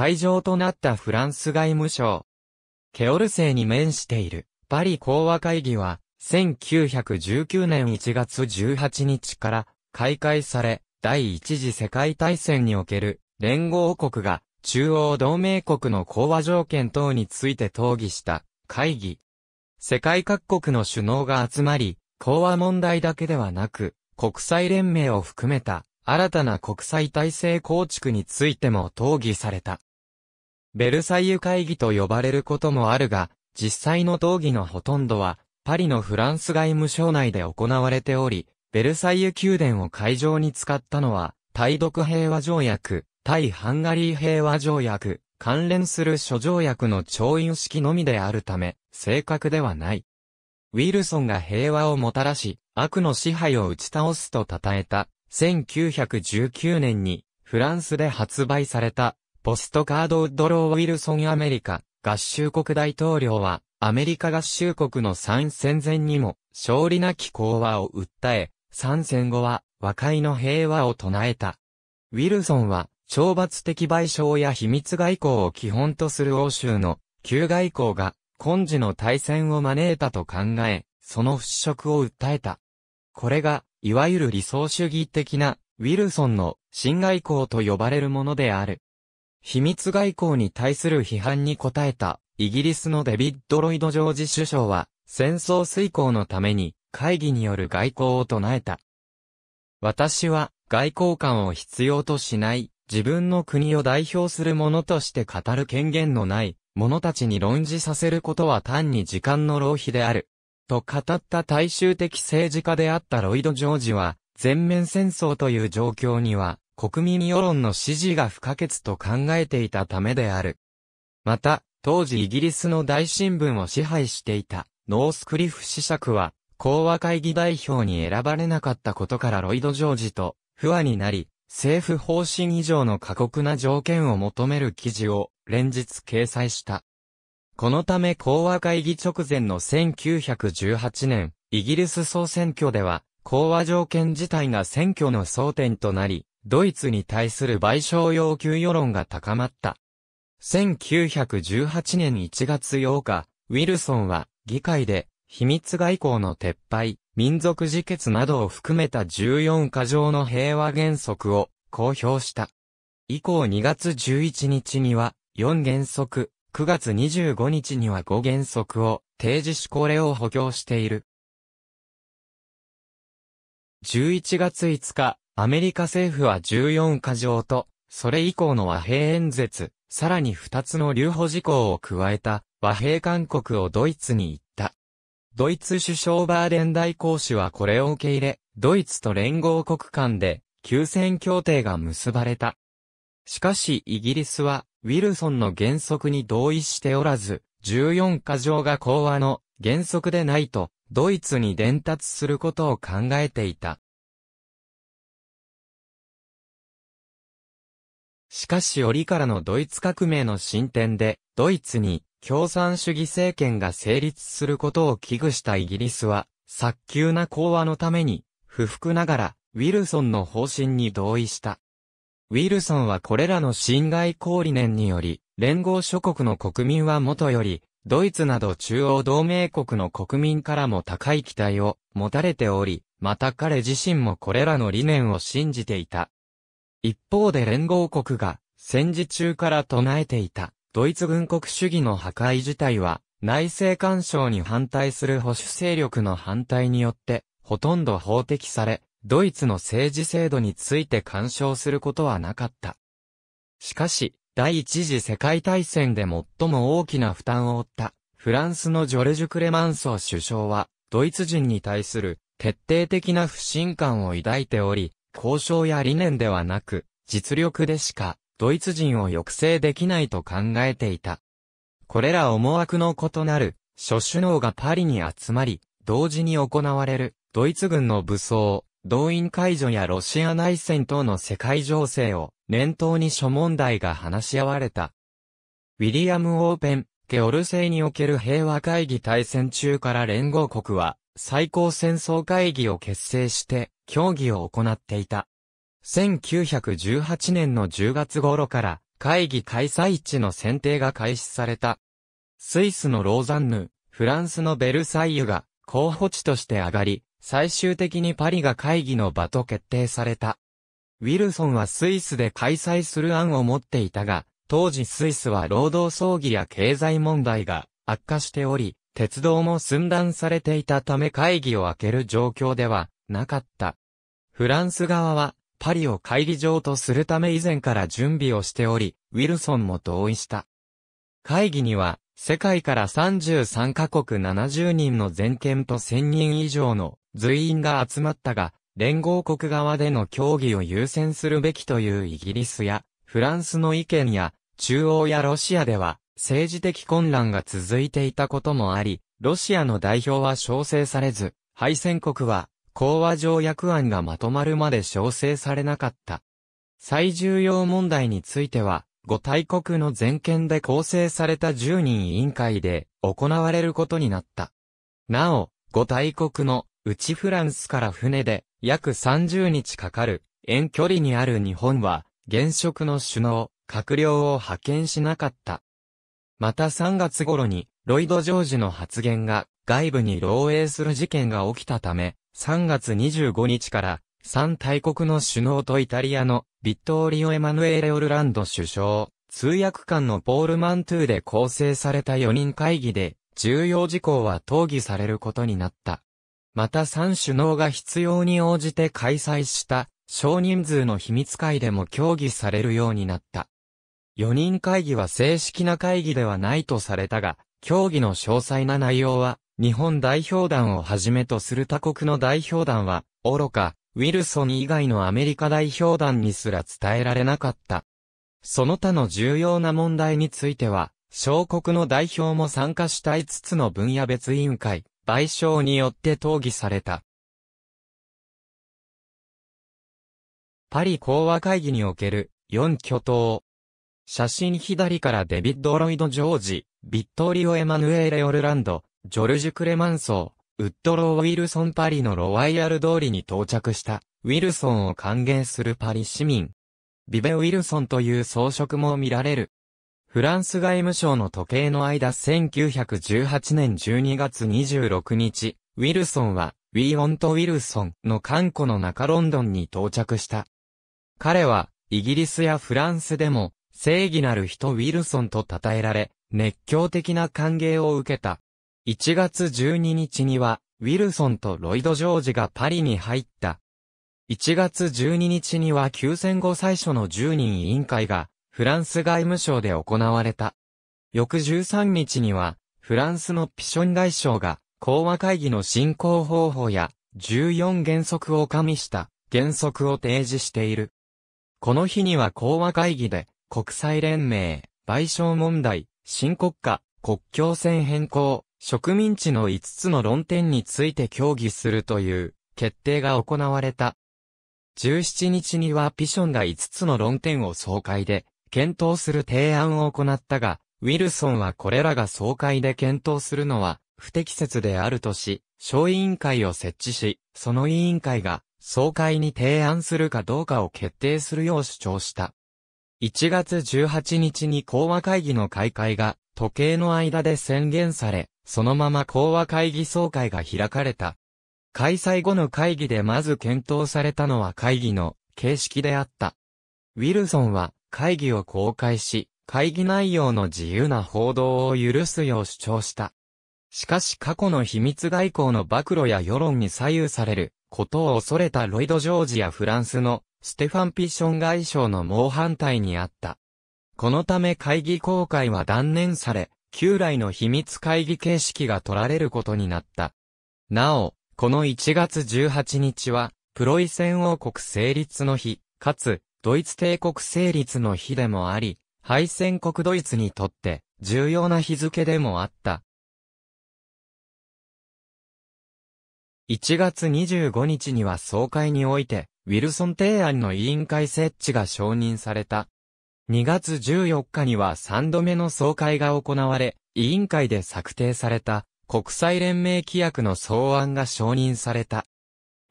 会場となったフランス外務省。ケオルセに面しているパリ講和会議は1919年1月18日から開会され、第一次世界大戦における連合国が中央同盟国の講和条件等について討議した会議。世界各国の首脳が集まり、講和問題だけではなく、国際連盟を含めた新たな国際体制構築についても討議された。ベルサイユ会議と呼ばれることもあるが、実際の討議のほとんどは、パリのフランス外務省内で行われており、ベルサイユ宮殿を会場に使ったのは、対独平和条約、対ハンガリー平和条約、関連する諸条約の調印式のみであるため、正確ではない。ウィルソンが平和をもたらし、悪の支配を打ち倒すと称えた、1919年に、フランスで発売された、ポストカードウッドロー・ウィルソンアメリカ合衆国大統領はアメリカ合衆国の参戦前にも勝利なき講和を訴え、参戦後は和解の平和を唱えた。ウィルソンは懲罰的賠償や秘密外交を基本とする欧州の旧外交が今時の大戦を招いたと考え、その払拭を訴えた。これが、いわゆる理想主義的な、ウィルソンの新外交と呼ばれるものである。秘密外交に対する批判に応えた、イギリスのデビッド・ロイド・ジョージ首相は、戦争遂行のために、会議による外交を唱えた。私は、外交官を必要としない、自分の国を代表する者として語る権限のない、者たちに論じさせることは単に時間の浪費である。と語った大衆的政治家であったロイド・ジョージは、全面戦争という状況には、国民世論の支持が不可欠と考えていたためである。また、当時イギリスの大新聞を支配していたノースクリフ子爵は、講和会議代表に選ばれなかったことからロイド・ジョージと不和になり、政府方針以上の過酷な条件を求める記事を連日掲載した。このため講和会議直前の1918年、イギリス総選挙では、講和条件自体が選挙の争点となり、ドイツに対する賠償要求世論が高まった。1918年1月8日、ウィルソンは議会で秘密外交の撤廃、民族自決などを含めた14か条の平和原則を公表した。以降2月11日には4原則、9月25日には5原則を提示しこれを補強している。11月5日、アメリカ政府は14か条と、それ以降の和平演説、さらに2つの留保事項を加えた和平勧告をドイツに行った。ドイツ首相バーデン大公使はこれを受け入れ、ドイツと連合国間で休戦協定が結ばれた。しかしイギリスは、ウィルソンの原則に同意しておらず、14か条が講和の原則でないと、ドイツに伝達することを考えていた。しかし折からのドイツ革命の進展で、ドイツに共産主義政権が成立することを危惧したイギリスは、早急な講和のために、不服ながら、ウィルソンの方針に同意した。ウィルソンはこれらの侵害公理念により、連合諸国の国民はもとより、ドイツなど中央同盟国の国民からも高い期待を持たれており、また彼自身もこれらの理念を信じていた。一方で連合国が戦時中から唱えていたドイツ軍国主義の破壊自体は内政干渉に反対する保守勢力の反対によってほとんど法的され、ドイツの政治制度について干渉することはなかった。しかし、第一次世界大戦で最も大きな負担を負ったフランスのジョルジュ・クレマンソー首相は、ドイツ人に対する徹底的な不信感を抱いており、交渉や理念ではなく、実力でしか、ドイツ人を抑制できないと考えていた。これら思惑の異なる、諸首脳がパリに集まり、同時に行われる、ドイツ軍の武装、動員解除やロシア内戦等の世界情勢を念頭に諸問題が話し合われた。ウィリアム・オーペン、ゲオルセイにおける平和会議大戦中から連合国は、最高戦争会議を結成して、協議を行っていた。1918年の10月頃から会議開催地の選定が開始された。スイスのローザンヌ、フランスのベルサイユが候補地として上がり、最終的にパリが会議の場と決定された。ウィルソンはスイスで開催する案を持っていたが、当時スイスは労働争議や経済問題が悪化しており、鉄道も寸断されていたため会議を開ける状況ではなかった。フランス側はパリを会議場とするため以前から準備をしており、ウィルソンも同意した。会議には世界から33カ国70人の全権と1000人以上の随員が集まったが、連合国側での協議を優先するべきというイギリスやフランスの意見や中央やロシアでは政治的混乱が続いていたこともあり、ロシアの代表は招請されず、敗戦国は、講和条約案がまとまるまで招請されなかった。最重要問題については、五大国の全権で構成された10人委員会で行われることになった。なお、五大国の内フランスから船で約30日かかる遠距離にある日本は現職の首脳、閣僚を派遣しなかった。また3月頃に、ロイド・ジョージの発言が外部に漏洩する事件が起きたため、3月25日から、三大国の首脳とイタリアのビットーリオ・エマヌエーレ・オルランド首相、通訳官のポール・マントゥーで構成された4人会議で、重要事項は討議されることになった。また3首脳が必要に応じて開催した少人数の秘密会でも協議されるようになった。4人会議は正式な会議ではないとされたが、協議の詳細な内容は、日本代表団をはじめとする他国の代表団は、愚か、ウィルソン以外のアメリカ代表団にすら伝えられなかった。その他の重要な問題については、小国の代表も参加した5つの分野別委員会、賠償によって討議された。パリ講和会議における、4巨頭、写真左からデビッド・ロイド・ジョージ、ビットリオ・エマヌエーレ・オルランド、ジョルジュ・クレマンソー、ウッドロー・ウィルソン・パリのロワイヤル通りに到着した、ウィルソンを歓迎するパリ市民。ビベ・ウィルソンという装飾も見られる。フランス外務省の時計の間1918年12月26日、ウィルソンは、ウィーオント・ウィルソンの観光の中ロンドンに到着した。彼は、イギリスやフランスでも、正義なる人ウィルソンと称えられ、熱狂的な歓迎を受けた。1月12日には、ウィルソンとロイド・ジョージがパリに入った。1月12日には休戦後最初の10人委員会が、フランス外務省で行われた。翌13日には、フランスのピション外相が、講和会議の進行方法や、14原則を加味した、原則を提示している。この日には講和会議で、国際連盟、賠償問題、新国家、国境線変更、植民地の5つの論点について協議するという決定が行われた。17日にはピションが5つの論点を総会で検討する提案を行ったが、ウィルソンはこれらが総会で検討するのは不適切であるとし、小委員会を設置し、その委員会が総会に提案するかどうかを決定するよう主張した。1月18日に講和会議の開会が、時計の間で宣言され、そのまま講和会議総会が開かれた。開催後の会議でまず検討されたのは会議の形式であった。ウィルソンは会議を公開し、会議内容の自由な報道を許すよう主張した。しかし過去の秘密外交の暴露や世論に左右されることを恐れたロイド・ジョージやフランスのステファン・ピション外相の猛反対にあった。このため会議公開は断念され、旧来の秘密会議形式が取られることになった。なお、この1月18日は、プロイセン王国成立の日、かつ、ドイツ帝国成立の日でもあり、敗戦国ドイツにとって重要な日付でもあった。1月25日には総会において、ウィルソン提案の委員会設置が承認された。2月14日には3度目の総会が行われ、委員会で策定された国際連盟規約の草案が承認された。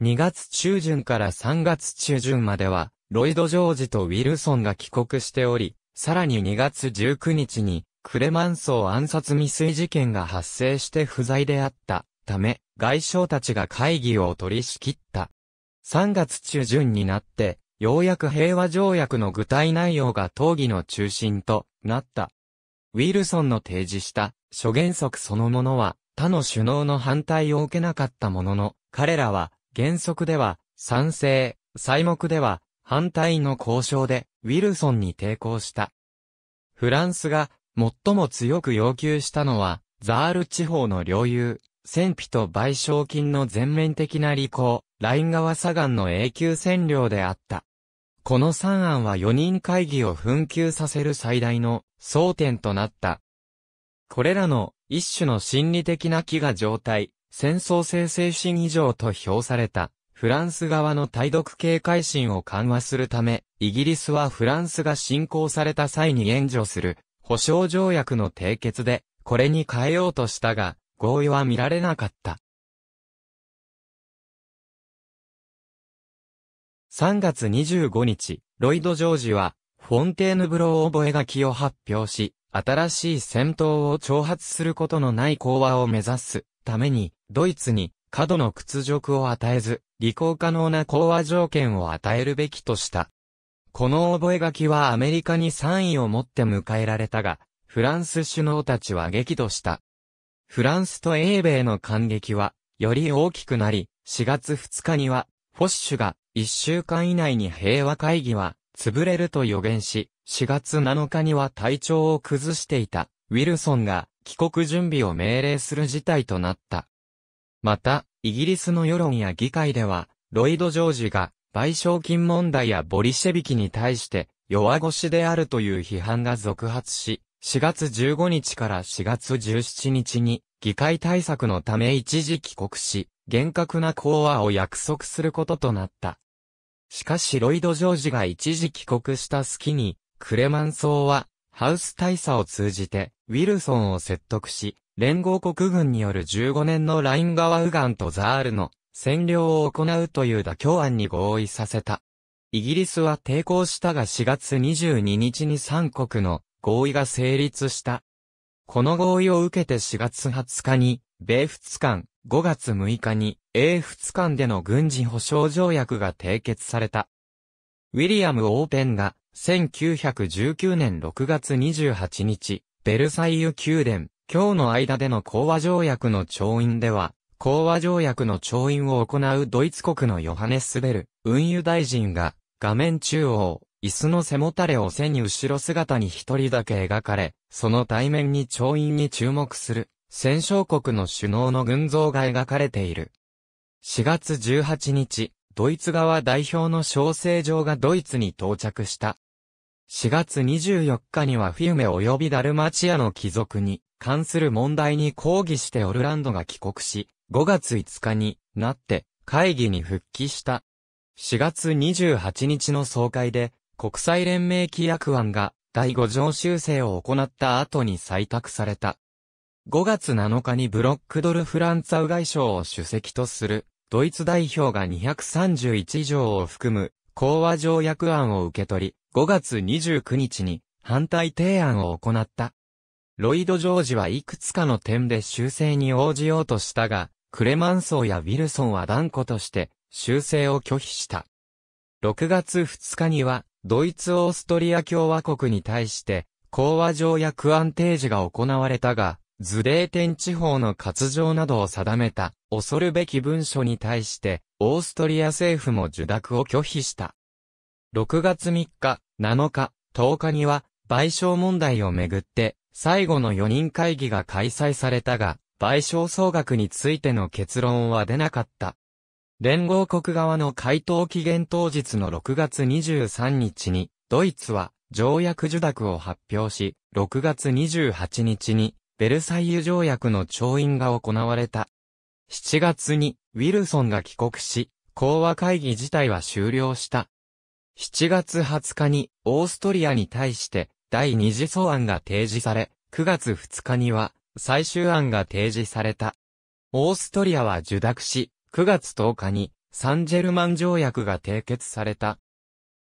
2月中旬から3月中旬までは、ロイド・ジョージとウィルソンが帰国しており、さらに2月19日に、クレマンソー暗殺未遂事件が発生して不在であったため、外相たちが会議を取り仕切った。3月中旬になって、ようやく平和条約の具体内容が討議の中心となった。ウィルソンの提示した諸原則そのものは他の首脳の反対を受けなかったものの、彼らは原則では賛成、最目では反対の交渉でウィルソンに抵抗した。フランスが最も強く要求したのはザール地方の領有戦費と賠償金の全面的な履行、ライン川左岸の永久占領であった。この3案は4人会議を紛糾させる最大の争点となった。これらの一種の心理的な飢餓状態、戦争性精神異常と評された、フランス側の対独警戒心を緩和するため、イギリスはフランスが侵攻された際に援助する、保障条約の締結で、これに変えようとしたが、合意は見られなかった。3月25日、ロイド・ジョージは、フォンテーヌブロー覚書を発表し、新しい戦闘を挑発することのない講和を目指すために、ドイツに過度の屈辱を与えず、履行可能な講和条件を与えるべきとした。この覚書はアメリカに賛意を持って迎えられたが、フランス首脳たちは激怒した。フランスと英米の感激は、より大きくなり、4月2日には、フォッシュが、1週間以内に平和会議は、潰れると予言し、4月7日には体調を崩していた、ウィルソンが、帰国準備を命令する事態となった。また、イギリスの世論や議会では、ロイド・ジョージが、賠償金問題やボリシェビキに対して、弱腰であるという批判が続発し、4月15日から4月17日に議会対策のため一時帰国し、厳格な講和を約束することとなった。しかしロイド・ジョージが一時帰国した隙に、クレマンソーは、ハウス大佐を通じて、ウィルソンを説得し、連合国軍による15年のライン川右岸とザールの占領を行うという妥協案に合意させた。イギリスは抵抗したが4月22日に3国の合意が成立した。この合意を受けて4月20日に、米仏間、5月6日に、英仏間での軍事保障条約が締結された。ウィリアム・オーペンが、1919年6月28日、ベルサイユ宮殿、今日の間での講和条約の調印では、講和条約の調印を行うドイツ国のヨハネスベル、運輸大臣が、画面中央、椅子の背もたれを背に後ろ姿に一人だけ描かれ、その対面に調印に注目する、戦勝国の首脳の群像が描かれている。4月18日、ドイツ側代表の小請状がドイツに到着した。4月24日には冬目及びダルマチアの貴族に関する問題に抗議してオルランドが帰国し、5月5日になって会議に復帰した。4月28日の総会で国際連盟規約案が第5条修正を行った後に採択された。5月7日にブロックドル・フランツァウ外相を主席とする、ドイツ代表が231条を含む、講和条約案を受け取り、5月29日に反対提案を行った。ロイド・ジョージはいくつかの点で修正に応じようとしたが、クレマンソーやウィルソンは断固として修正を拒否した。6月2日にはドイツ・オーストリア共和国に対して、講和条約安定時が行われたが、ズデーテン地方の割譲などを定めた、恐るべき文書に対して、オーストリア政府も受諾を拒否した。6月3日、7日、10日には、賠償問題をめぐって、最後の4人会議が開催されたが、賠償総額についての結論は出なかった。連合国側の回答期限当日の6月23日に、ドイツは条約受諾を発表し、6月28日に、ベルサイユ条約の調印が行われた。7月に、ウィルソンが帰国し、講和会議自体は終了した。7月20日に、オーストリアに対して、第二次草案が提示され、9月2日には、最終案が提示された。オーストリアは受諾し、9月10日にサンジェルマン条約が締結された。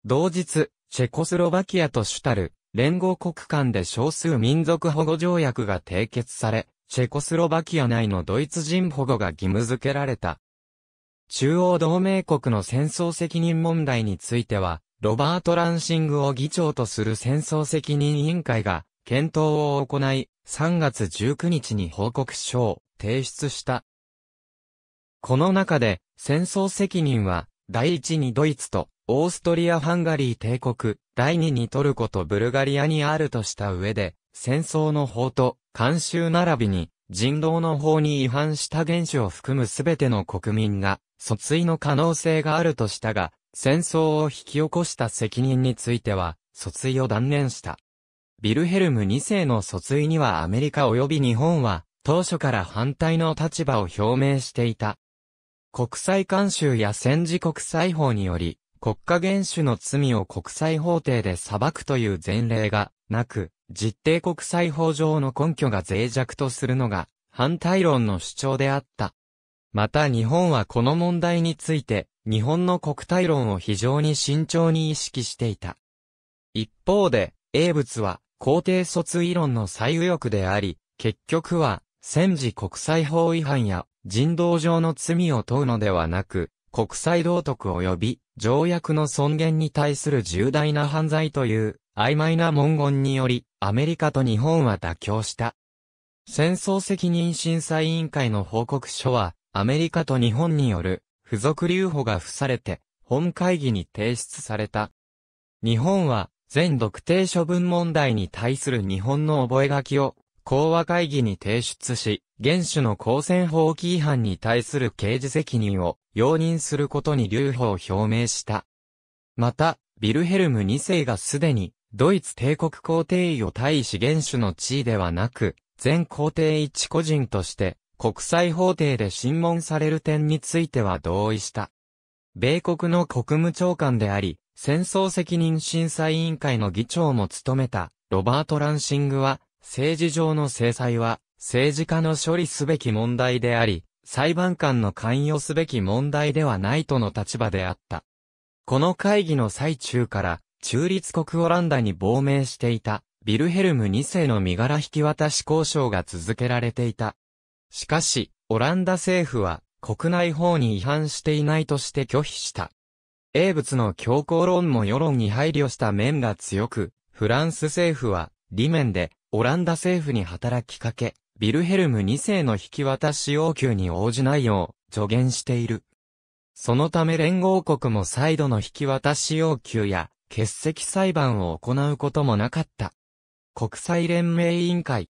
同日、チェコスロバキアと主たる連合国間で少数民族保護条約が締結され、チェコスロバキア内のドイツ人保護が義務付けられた。中央同盟国の戦争責任問題については、ロバート・ランシングを議長とする戦争責任委員会が検討を行い、3月19日に報告書を提出した。この中で、戦争責任は、第一にドイツと、オーストリア・ハンガリー帝国、第二にトルコとブルガリアにあるとした上で、戦争の法と、慣習並びに、人道の法に違反した原子を含むすべての国民が、訴追の可能性があるとしたが、戦争を引き起こした責任については、訴追を断念した。ビルヘルム2世の訴追にはアメリカ及び日本は、当初から反対の立場を表明していた。国際慣習や戦時国際法により、国家元首の罪を国際法廷で裁くという前例がなく、実定国際法上の根拠が脆弱とするのが反対論の主張であった。また日本はこの問題について、日本の国体論を非常に慎重に意識していた。一方で、英仏は皇帝卒理論の最右翼であり、結局は戦時国際法違反や人道上の罪を問うのではなく、国際道徳及び条約の尊厳に対する重大な犯罪という曖昧な文言により、アメリカと日本は妥協した。戦争責任審査委員会の報告書は、アメリカと日本による付属留保が付されて、本会議に提出された。日本は、全特定処分問題に対する日本の覚書を講和会議に提出し、原種の公選法規違反に対する刑事責任を容認することに留保を表明した。また、ビルヘルム2世がすでに、ドイツ帝国皇帝位を対し原種の地位ではなく、全皇帝一個人として、国際法廷で審問される点については同意した。米国の国務長官であり、戦争責任審査委員会の議長も務めた、ロバート・ランシングは、政治上の制裁は、政治家の処理すべき問題であり、裁判官の関与すべき問題ではないとの立場であった。この会議の最中から、中立国オランダに亡命していた、ビルヘルム2世の身柄引き渡し交渉が続けられていた。しかし、オランダ政府は、国内法に違反していないとして拒否した。英仏の強硬論も世論に配慮した面が強く、フランス政府は、理面で、オランダ政府に働きかけ、ビルヘルム2世の引き渡し要求に応じないよう助言している。そのため連合国も再度の引き渡し要求や欠席裁判を行うこともなかった。国際連盟委員会。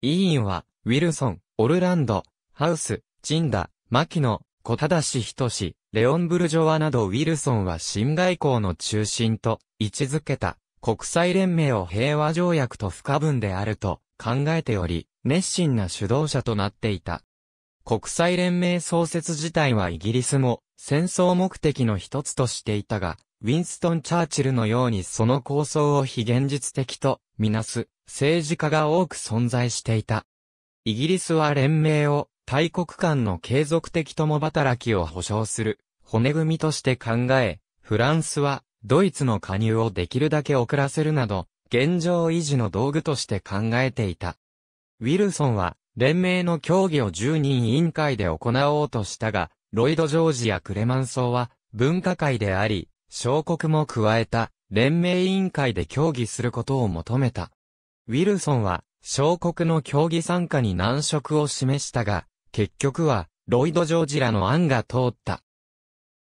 委員は、ウィルソン、オルランド、ハウス、ジンダ、マキノ、小田、志仁レオン・ブルジョワなどウィルソンは新外交の中心と位置づけた。国際連盟を平和条約と不可分であると考えており、熱心な主導者となっていた。国際連盟創設自体はイギリスも戦争目的の一つとしていたが、ウィンストン・チャーチルのようにその構想を非現実的とみなす政治家が多く存在していた。イギリスは連盟を大国間の継続的共働きを保障する骨組みとして考え、フランスはドイツの加入をできるだけ遅らせるなど、現状維持の道具として考えていた。ウィルソンは、連盟の協議を10人委員会で行おうとしたが、ロイド・ジョージやクレマンソーは、分科会であり、小国も加えた、連盟委員会で協議することを求めた。ウィルソンは、小国の協議参加に難色を示したが、結局は、ロイド・ジョージらの案が通った。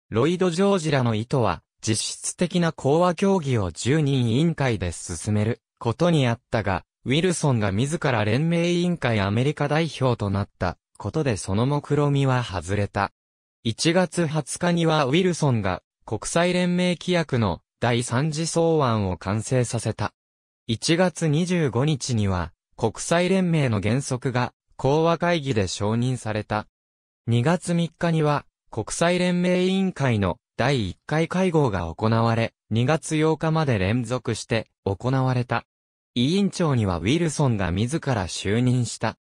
ロイド・ジョージらの意図は、実質的な講和協議を10人委員会で進めることにあったが、ウィルソンが自ら連盟委員会アメリカ代表となったことでその目論みは外れた。1月20日にはウィルソンが国際連盟規約の第3次草案を完成させた。1月25日には国際連盟の原則が講和会議で承認された。2月3日には国際連盟委員会の第1回会合が行われ、2月8日まで連続して行われた。委員長にはウィルソンが自ら就任した。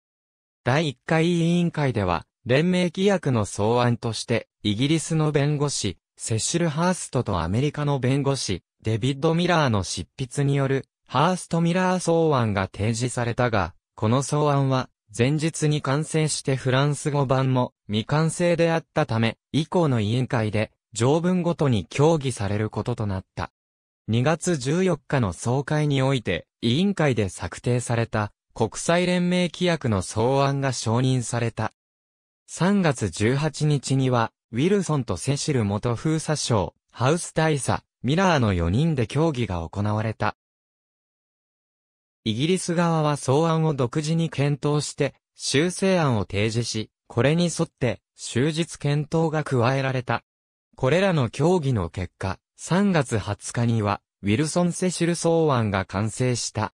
第1回委員会では、連盟規約の草案として、イギリスの弁護士、セシル・ハーストとアメリカの弁護士、デビッド・ミラーの執筆による、ハースト・ミラー草案が提示されたが、この草案は、前日に完成してフランス語版も未完成であったため、以降の委員会で条文ごとに協議されることとなった。2月14日の総会において、委員会で策定された国際連盟規約の草案が承認された。3月18日には、ウィルソンとセシル元封鎖省、ハウス大佐、ミラーの4人で協議が行われた。イギリス側は草案を独自に検討して、修正案を提示し、これに沿って、終日検討が加えられた。これらの協議の結果、3月20日には、ウィルソン・セシル草案が完成した。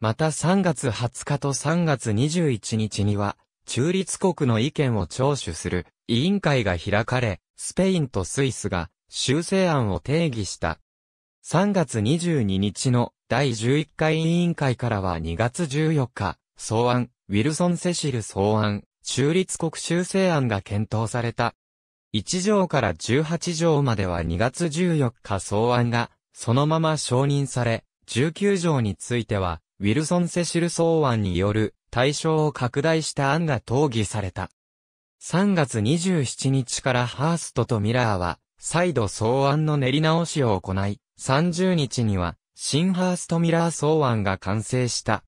また3月20日と3月21日には、中立国の意見を聴取する委員会が開かれ、スペインとスイスが修正案を定義した。3月22日の第11回委員会からは2月14日、草案、ウィルソン・セシル草案、中立国修正案が検討された。1条から18条までは2月14日草案が、そのまま承認され、19条については、ウィルソン・セシル草案による対象を拡大した案が討議された。3月27日からハーストとミラーは、再度草案の練り直しを行い、30日には、新ハースト・ミラー草案が完成した。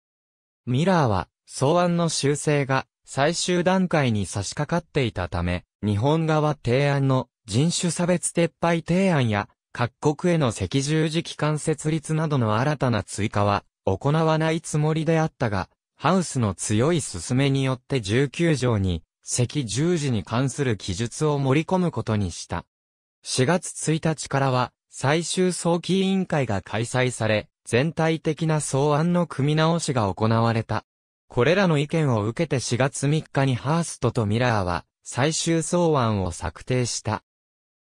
ミラーは、草案の修正が最終段階に差し掛かっていたため、日本側提案の人種差別撤廃提案や、各国への赤十字機関設立などの新たな追加は行わないつもりであったが、ハウスの強い進めによって19条に赤十字に関する記述を盛り込むことにした。4月1日からは最終早期委員会が開催され、全体的な草案の組み直しが行われた。これらの意見を受けて4月3日にハーストとミラーは最終草案を策定した。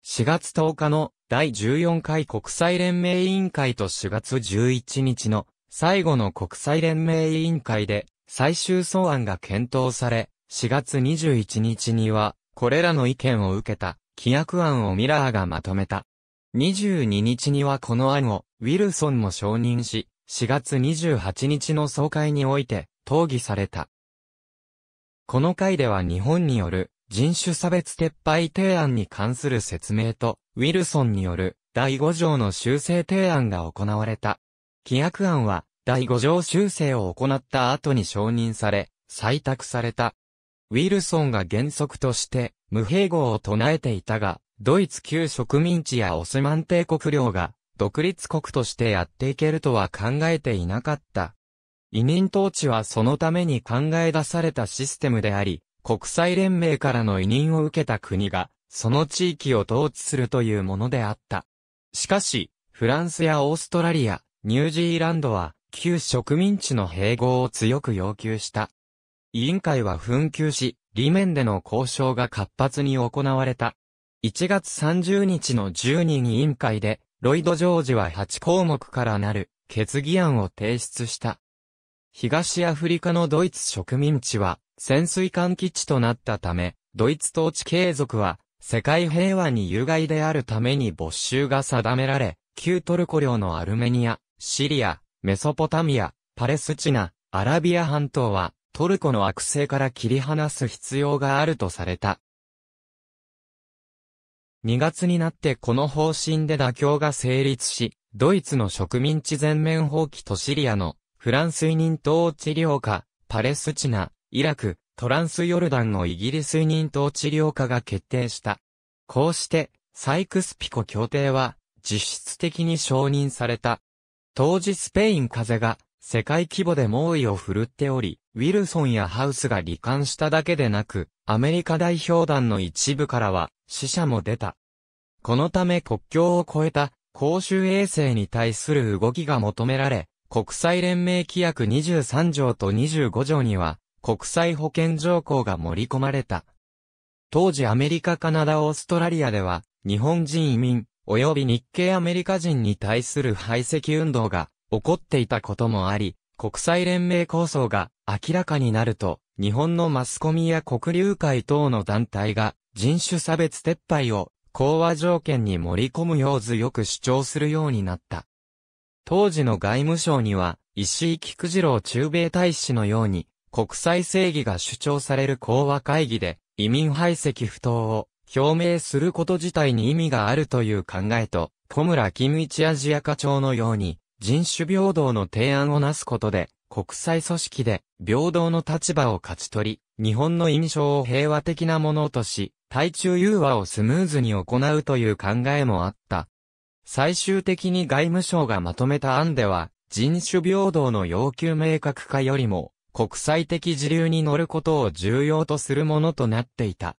4月10日の第14回国際連盟委員会と4月11日の最後の国際連盟委員会で最終草案が検討され、4月21日にはこれらの意見を受けた規約案をミラーがまとめた。22日にはこの案をウィルソンも承認し、4月28日の総会において討議された。この回では日本による人種差別撤廃提案に関する説明と、ウィルソンによる第5条の修正提案が行われた。規約案は、第5条修正を行った後に承認され、採択された。ウィルソンが原則として、無併合を唱えていたが、ドイツ旧植民地やオスマン帝国領が、独立国としてやっていけるとは考えていなかった。移民統治はそのために考え出されたシステムであり、国際連盟からの委任を受けた国が、その地域を統治するというものであった。しかし、フランスやオーストラリア、ニュージーランドは、旧植民地の併合を強く要求した。委員会は紛糾し、裏面での交渉が活発に行われた。1月30日の10人委員会で、ロイド・ジョージは8項目からなる決議案を提出した。東アフリカのドイツ植民地は潜水艦基地となったため、ドイツ統治継続は世界平和に有害であるために没収が定められ、旧トルコ領のアルメニア、シリア、メソポタミア、パレスチナ、アラビア半島はトルコの悪性から切り離す必要があるとされた。2月になってこの方針で妥協が成立し、ドイツの植民地全面放棄とシリアのフランス委任統治領下、パレスチナ、イラク、トランスヨルダンのイギリス委任統治領下が決定した。こうして、サイクスピコ協定は、実質的に承認された。当時スペイン風邪が、世界規模で猛威を振るっており、ウィルソンやハウスが罹患しただけでなく、アメリカ代表団の一部からは死者も出た。このため国境を越えた公衆衛生に対する動きが求められ、国際連盟規約23条と25条には、国際保険条項が盛り込まれた。当時アメリカカナダオーストラリアでは、日本人移民、及び日系アメリカ人に対する排斥運動が起こっていたこともあり、国際連盟構想が明らかになると、日本のマスコミや国流会等の団体が人種差別撤廃を講和条件に盛り込むよう強く主張するようになった。当時の外務省には、石井菊次郎中米大使のように、国際正義が主張される講和会議で、移民排斥不当を表明すること自体に意味があるという考えと、小村金一アジア課長のように、人種平等の提案をなすことで、国際組織で平等の立場を勝ち取り、日本の印象を平和的なものとし、対中融和をスムーズに行うという考えもあった。最終的に外務省がまとめた案では、人種平等の要求明確化よりも、国際的時流に乗ることを重要とするものとなっていた。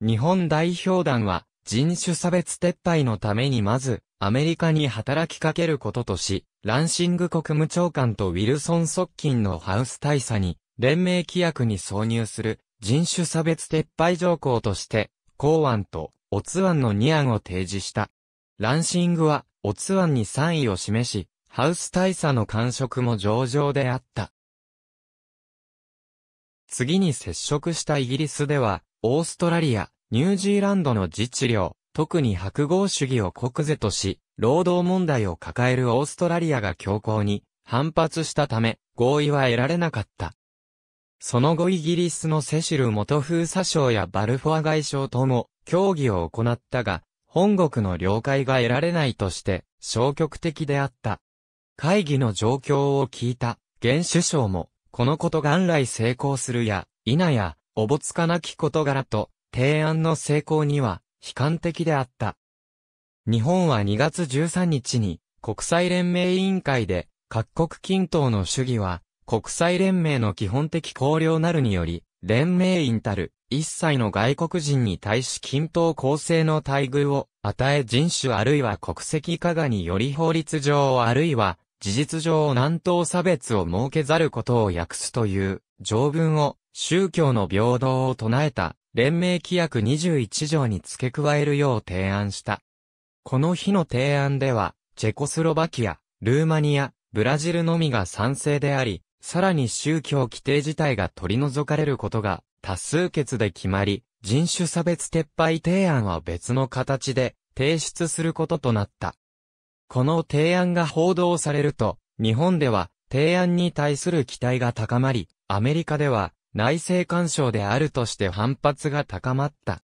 日本代表団は、人種差別撤廃のためにまず、アメリカに働きかけることとし、ランシング国務長官とウィルソン・側近のハウス大佐に、連盟規約に挿入する人種差別撤廃条項として、公案とオツ案の2案を提示した。ランシングは、オツワンに3位を示し、ハウス大佐の感触も上々であった。次に接触したイギリスでは、オーストラリア、ニュージーランドの自治領、特に白豪主義を国是とし、労働問題を抱えるオーストラリアが強硬に反発したため、合意は得られなかった。その後イギリスのセシル元封鎖省やバルフォア外相とも協議を行ったが、本国の了解が得られないとして、消極的であった。会議の状況を聞いた、現首相も、このこと元来成功するや、否や、おぼつかなき事柄と、提案の成功には、悲観的であった。日本は2月13日に、国際連盟委員会で、各国均等の主義は、国際連盟の基本的綱領なるにより、連盟員たる、一切の外国人に対し均等公正の待遇を与え人種あるいは国籍加賀により法律上あるいは事実上南東差別を設けざることを訳すという条文を宗教の平等を唱えた連盟規約21条に付け加えるよう提案した。この日の提案では、チェコスロバキア、ルーマニア、ブラジルのみが賛成であり、さらに宗教規定自体が取り除かれることが多数決で決まり、人種差別撤廃提案は別の形で提出することとなった。この提案が報道されると、日本では提案に対する期待が高まり、アメリカでは内政干渉であるとして反発が高まった。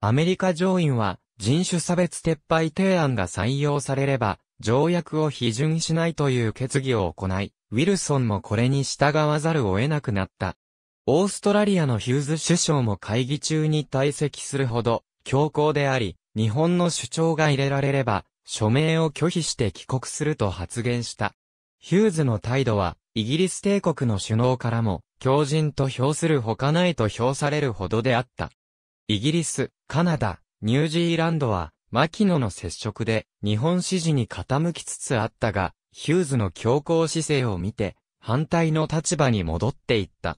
アメリカ上院は人種差別撤廃提案が採用されれば、条約を批准しないという決議を行い、ウィルソンもこれに従わざるを得なくなった。オーストラリアのヒューズ首相も会議中に退席するほど強硬であり、日本の主張が入れられれば、署名を拒否して帰国すると発言した。ヒューズの態度は、イギリス帝国の首脳からも、強靭と評するほかないと評されるほどであった。イギリス、カナダ、ニュージーランドは、マキノの接触で、日本支持に傾きつつあったが、ヒューズの強硬姿勢を見て、反対の立場に戻っていった。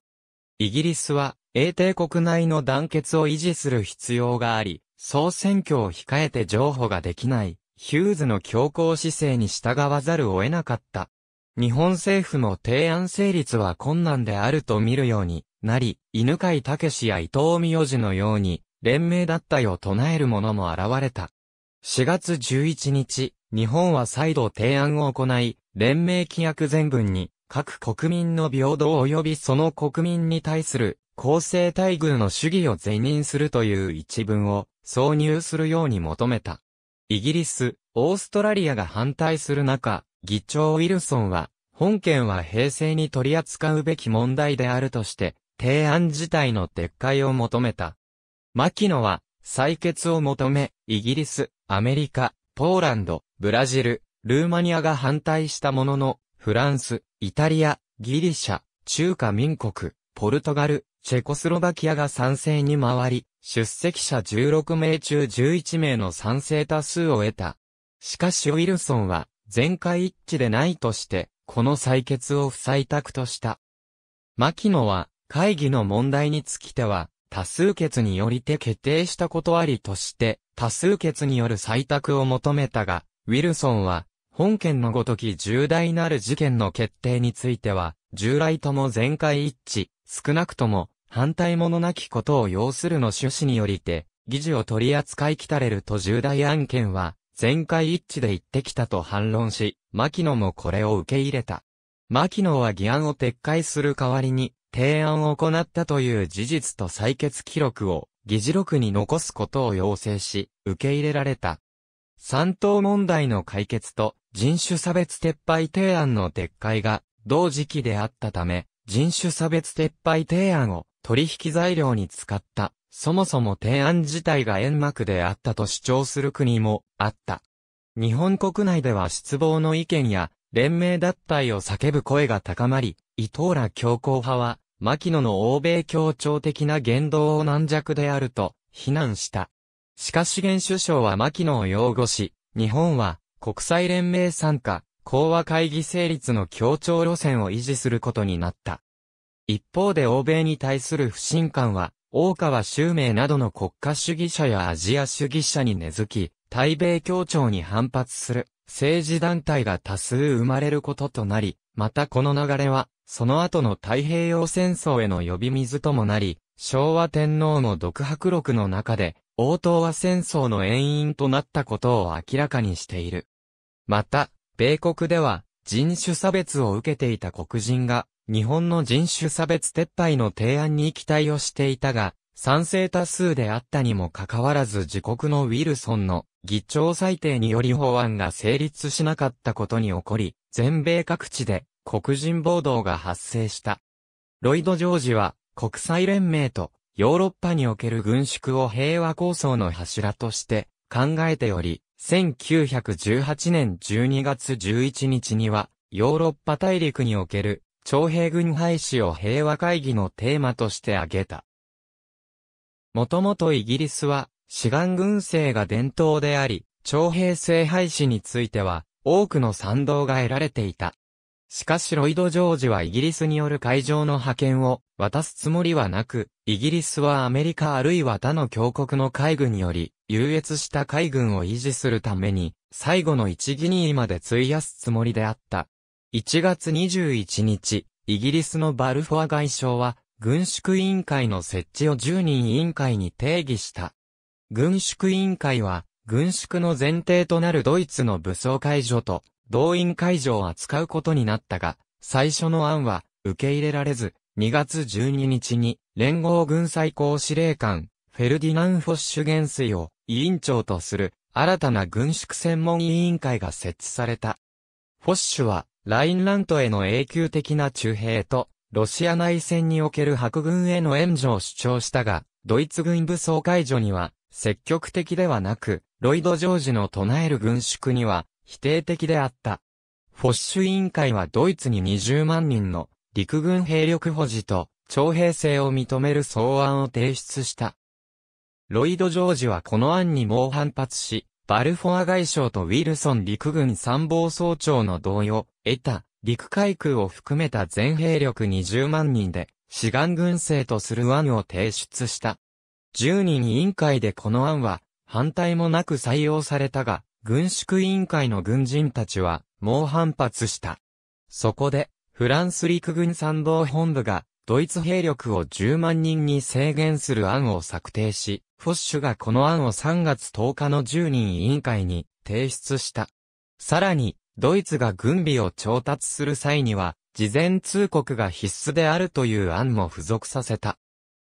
イギリスは英帝国内の団結を維持する必要があり、総選挙を控えて譲歩ができない、ヒューズの強硬姿勢に従わざるを得なかった。日本政府も提案成立は困難であると見るようになり、犬飼武や伊藤美代子のように、連名ったよ唱える者も現れた。4月11日、日本は再度提案を行い、連盟規約全文に、各国民の平等及びその国民に対する公正待遇の主義を是認するという一文を挿入するように求めた。イギリス、オーストラリアが反対する中、議長ウィルソンは、本件は平成に取り扱うべき問題であるとして、提案自体の撤回を求めた。牧野は、採決を求め、イギリス、アメリカ、ポーランド、ブラジル、ルーマニアが反対したものの、フランス、イタリア、ギリシャ、中華民国、ポルトガル、チェコスロバキアが賛成に回り、出席者16名中11名の賛成多数を得た。しかしウィルソンは、全会一致でないとして、この採決を不採択とした。牧野は、会議の問題につきては、多数決によりて決定したことありとして、多数決による採択を求めたが、ウィルソンは、本件のごとき重大なる事件の決定については、従来とも全会一致、少なくとも、反対者なきことを要するの趣旨によりて、議事を取り扱いきたれると重大案件は、全会一致で言ってきたと反論し、牧野もこれを受け入れた。牧野は議案を撤回する代わりに、提案を行ったという事実と採決記録を、議事録に残すことを要請し、受け入れられた。三党問題の解決と、人種差別撤廃提案の撤回が同時期であったため、人種差別撤廃提案を取引材料に使った、そもそも提案自体が煙幕であったと主張する国もあった。日本国内では失望の意見や連盟脱退を叫ぶ声が高まり、伊藤ら強硬派は、牧野の欧米協調的な言動を軟弱であると非難した。しかし現首相は牧野を擁護し、日本は国際連盟参加、講和会議成立の協調路線を維持することになった。一方で欧米に対する不信感は、大川周明などの国家主義者やアジア主義者に根付き、対米協調に反発する政治団体が多数生まれることとなり、またこの流れは、その後の太平洋戦争への呼び水ともなり、昭和天皇の独白録の中で、応答は戦争の遠因となったことを明らかにしている。また、米国では人種差別を受けていた黒人が日本の人種差別撤廃の提案に期待をしていたが、賛成多数であったにもかかわらず自国のウィルソンの議長裁定により法案が成立しなかったことに起こり、全米各地で黒人暴動が発生した。ロイド・ジョージは国際連盟とヨーロッパにおける軍縮を平和構想の柱として考えており、1918年12月11日には、ヨーロッパ大陸における、徴兵軍廃止を平和会議のテーマとして挙げた。もともとイギリスは、志願軍政が伝統であり、徴兵制廃止については、多くの賛同が得られていた。しかしロイド・ジョージはイギリスによる海上の派遣を渡すつもりはなく、イギリスはアメリカあるいは他の強国の海軍により、優越した海軍を維持するために、最後の一義にまで費やすつもりであった。1月21日、イギリスのバルフォア外相は、軍縮委員会の設置を10人委員会に定義した。軍縮委員会は、軍縮の前提となるドイツの武装解除と、動員解除を扱うことになったが、最初の案は受け入れられず、2月12日に連合軍最高司令官、フェルディナン・フォッシュ元帥を委員長とする新たな軍縮専門委員会が設置された。フォッシュは、ラインラントへの永久的な中兵と、ロシア内戦における白軍への援助を主張したが、ドイツ軍武装解除には、積極的ではなく、ロイド・ジョージの唱える軍縮には、否定的であった。フォッシュ委員会はドイツに20万人の陸軍兵力保持と徴兵制を認める草案を提出した。ロイド・ジョージはこの案に猛反発し、バルフォア外相とウィルソン陸軍参謀総長の同意を得た陸海空を含めた全兵力20万人で志願軍政とする案を提出した。10人委員会でこの案は反対もなく採用されたが、軍縮委員会の軍人たちは、猛反発した。そこで、フランス陸軍参謀本部が、ドイツ兵力を10万人に制限する案を策定し、フォッシュがこの案を3月10日の10人委員会に提出した。さらに、ドイツが軍備を調達する際には、事前通告が必須であるという案も付属させた。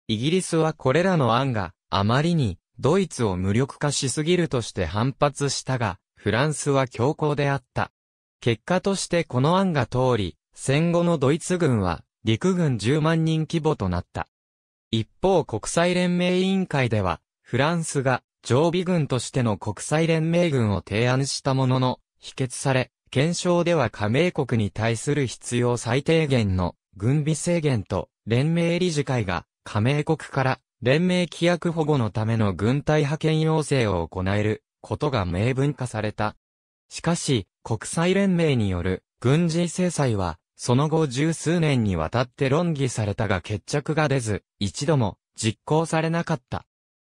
イギリスはこれらの案があまりにドイツを無力化しすぎるとして反発したが、フランスは強硬であった。結果としてこの案が通り、戦後のドイツ軍は陸軍10万人規模となった。一方国際連盟委員会では、フランスが常備軍としての国際連盟軍を提案したものの、否決され、検証では加盟国に対する必要最低限の軍備制限と連盟理事会が加盟国から連盟規約保護のための軍隊派遣要請を行えることが明文化された。しかし、国際連盟による軍事制裁は、その後十数年にわたって論議されたが決着が出ず、一度も実行されなかった。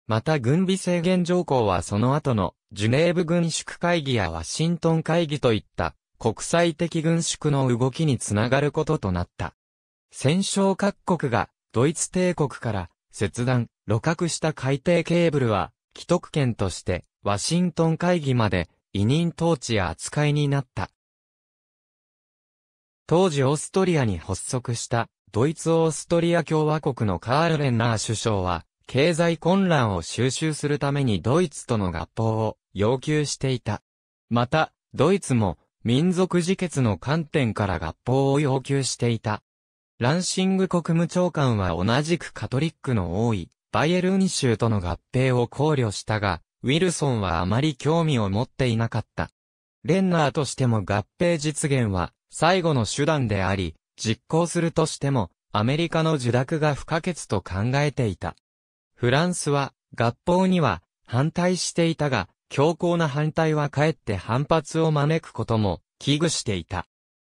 また軍備制限条項はその後のジュネーブ軍縮会議やワシントン会議といった国際的軍縮の動きにつながることとなった。戦勝各国がドイツ帝国から切断、露獲した海底ケーブルは、既得権として、ワシントン会議まで、委任統治や扱いになった。当時オーストリアに発足した、ドイツオーストリア共和国のカール・レンナー首相は、経済混乱を収拾するためにドイツとの合法を要求していた。また、ドイツも民族自決の観点から合法を要求していた。ランシング国務長官は同じくカトリックの多いバイエルン州との合併を考慮したが、ウィルソンはあまり興味を持っていなかった。レンナーとしても合併実現は最後の手段であり、実行するとしてもアメリカの受諾が不可欠と考えていた。フランスは合併には反対していたが、強硬な反対はかえって反発を招くことも危惧していた。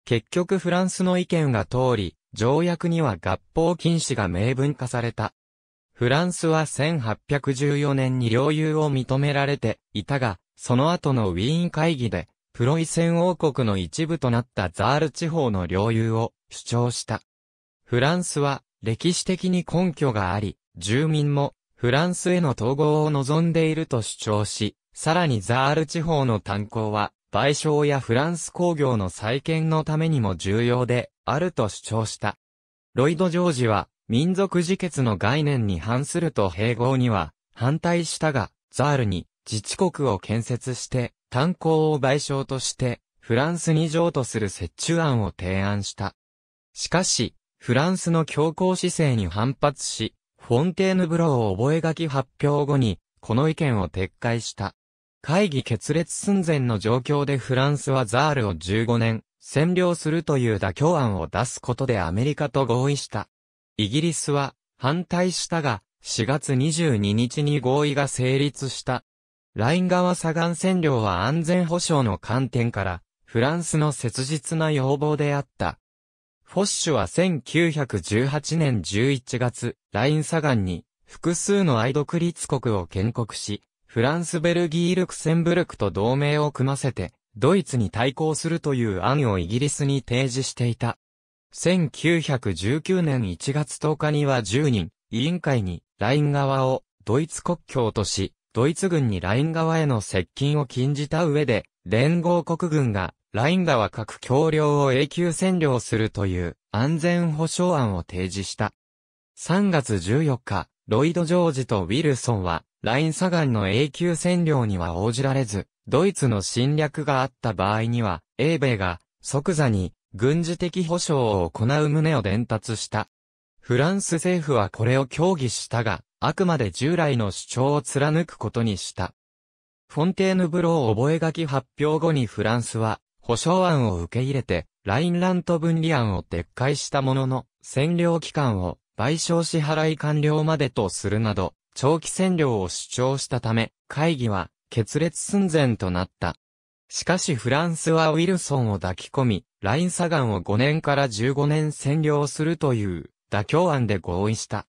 結局フランスの意見が通り、条約には合法禁止が明文化された。フランスは1814年に領有を認められていたが、その後のウィーン会議で、プロイセン王国の一部となったザール地方の領有を主張した。フランスは歴史的に根拠があり、住民もフランスへの統合を望んでいると主張し、さらにザール地方の炭鉱は賠償やフランス工業の再建のためにも重要であると主張した。ロイド・ジョージは、民族自決の概念に反すると併合には反対したが、ザールに自治国を建設して、炭鉱を賠償として、フランスに譲渡する折衷案を提案した。しかし、フランスの強硬姿勢に反発し、フォンテーヌブロー覚書発表後に、この意見を撤回した。会議決裂寸前の状況でフランスはザールを15年、占領するという妥協案を出すことでアメリカと合意した。イギリスは反対したが、4月22日に合意が成立した。ライン側左岸占領は安全保障の観点から、フランスの切実な要望であった。フォッシュは1918年11月、ライン左岸に複数の愛独立国を建国し、フランスベルギールクセンブルクと同盟を組ませて、ドイツに対抗するという案をイギリスに提示していた。1919年1月10日には10人、委員会にライン側をドイツ国境とし、ドイツ軍にライン側への接近を禁じた上で、連合国軍がライン側各橋梁を永久占領するという安全保障案を提示した。3月14日、ロイド・ジョージとウィルソンは、ラインガンの永久占領には応じられず、ドイツの侵略があった場合には、英米が即座に軍事的保障を行う旨を伝達した。フランス政府はこれを協議したが、あくまで従来の主張を貫くことにした。フォンテーヌブロー覚書発表後にフランスは、保障案を受け入れて、ラインラント分離案を撤回したものの、占領期間を賠償支払い完了までとするなど、長期占領を主張したため、会議は決裂寸前となった。しかしフランスはウィルソンを抱き込み、ラインサガンを5年から15年占領するという妥協案で合意した。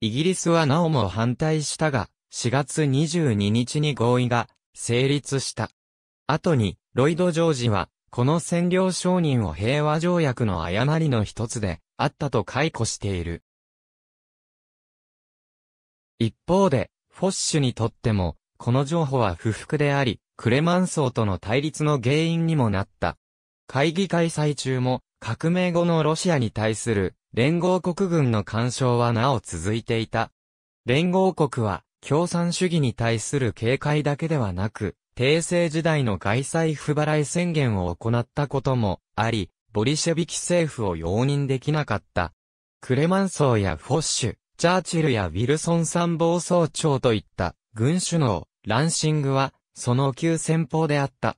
イギリスはなおも反対したが、4月22日に合意が成立した。後に、ロイド・ジョージは、この占領承認を平和条約の誤りの一つで、あったと解雇している。一方で、フォッシュにとっても、この情報は不服であり、クレマンソーとの対立の原因にもなった。会議開催中も、革命後のロシアに対する連合国軍の干渉はなお続いていた。連合国は共産主義に対する警戒だけではなく、帝政時代の外債不払い宣言を行ったこともあり、ボリシェビキ政府を容認できなかった。クレマンソーやフォッシュ、チャーチルやウィルソン参謀総長といった軍首脳、ランシングは、その旧戦法であった。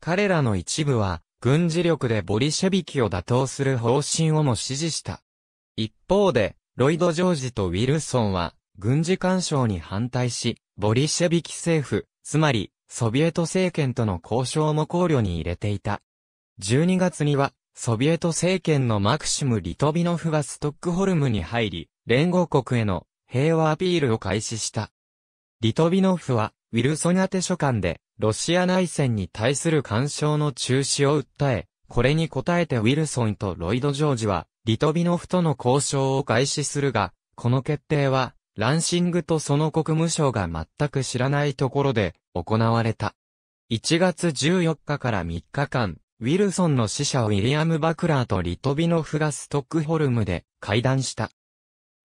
彼らの一部は、軍事力でボリシェビキを打倒する方針をも支持した。一方で、ロイド・ジョージとウィルソンは、軍事干渉に反対し、ボリシェビキ政府、つまり、ソビエト政権との交渉も考慮に入れていた。12月には、ソビエト政権のマクシム・リトビノフがストックホルムに入り、連合国への平和アピールを開始した。リトビノフは、ウィルソン宛書館で、ロシア内戦に対する干渉の中止を訴え、これに応えてウィルソンとロイド・ジョージは、リトビノフとの交渉を開始するが、この決定は、ランシングとその国務省が全く知らないところで行われた。1月14日から3日間、ウィルソンの死者ウィリアム・バクラーとリトビノフがストックホルムで会談した。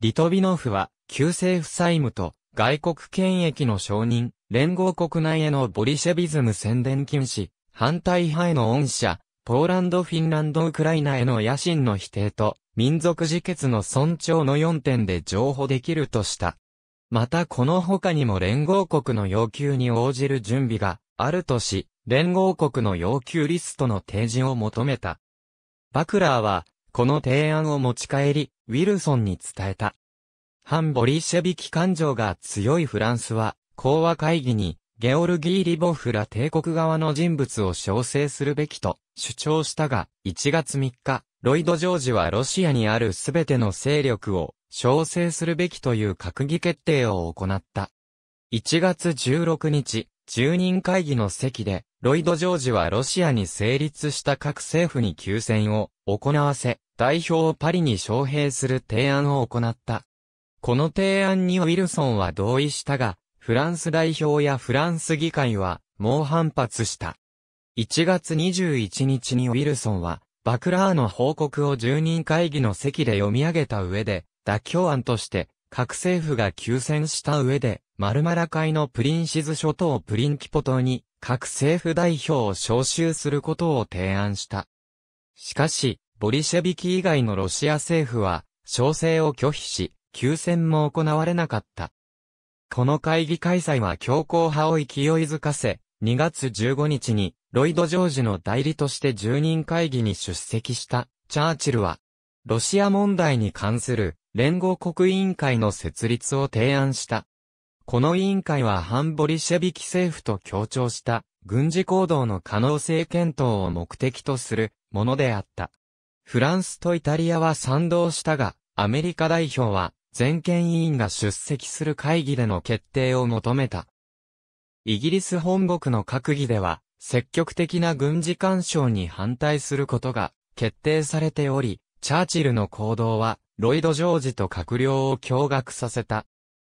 リトビノフは、旧政府債務と外国権益の承認、連合国内へのボリシェビズム宣伝禁止、反対派への恩赦、ポーランド・フィンランド・ウクライナへの野心の否定と、民族自決の尊重の4点で譲歩できるとした。またこの他にも連合国の要求に応じる準備があるとし、連合国の要求リストの提示を求めた。バクラーは、この提案を持ち帰り、ウィルソンに伝えた。反ボリシェビキ感情が強いフランスは、講和会議に、ゲオルギー・リボフら帝国側の人物を招請するべきと主張したが、1月3日、ロイド・ジョージはロシアにあるすべての勢力を招請するべきという閣議決定を行った。1月16日、住人会議の席で、ロイド・ジョージはロシアに成立した各政府に休戦を行わせ、代表をパリに招聘する提案を行った。この提案にウィルソンは同意したが、フランス代表やフランス議会は猛反発した。1月21日にウィルソンは、バクラーの報告を住人会議の席で読み上げた上で、妥協案として、各政府が休戦した上で、マルマラ海のプリンシズ諸島プリンキポ島に、各政府代表を招集することを提案した。しかし、ボリシェビキ以外のロシア政府は、招請を拒否し、休戦も行われなかった。この会議開催は強硬派を勢いづかせ、2月15日に、ロイド・ジョージの代理として住人会議に出席したチャーチルは、ロシア問題に関する連合国委員会の設立を提案した。この委員会は反ボリシェビキ政府と協調した軍事行動の可能性検討を目的とするものであった。フランスとイタリアは賛同したが、アメリカ代表は全権委員が出席する会議での決定を求めた。イギリス本国の閣議では、積極的な軍事干渉に反対することが決定されており、チャーチルの行動は、ロイド・ジョージと閣僚を驚愕させた。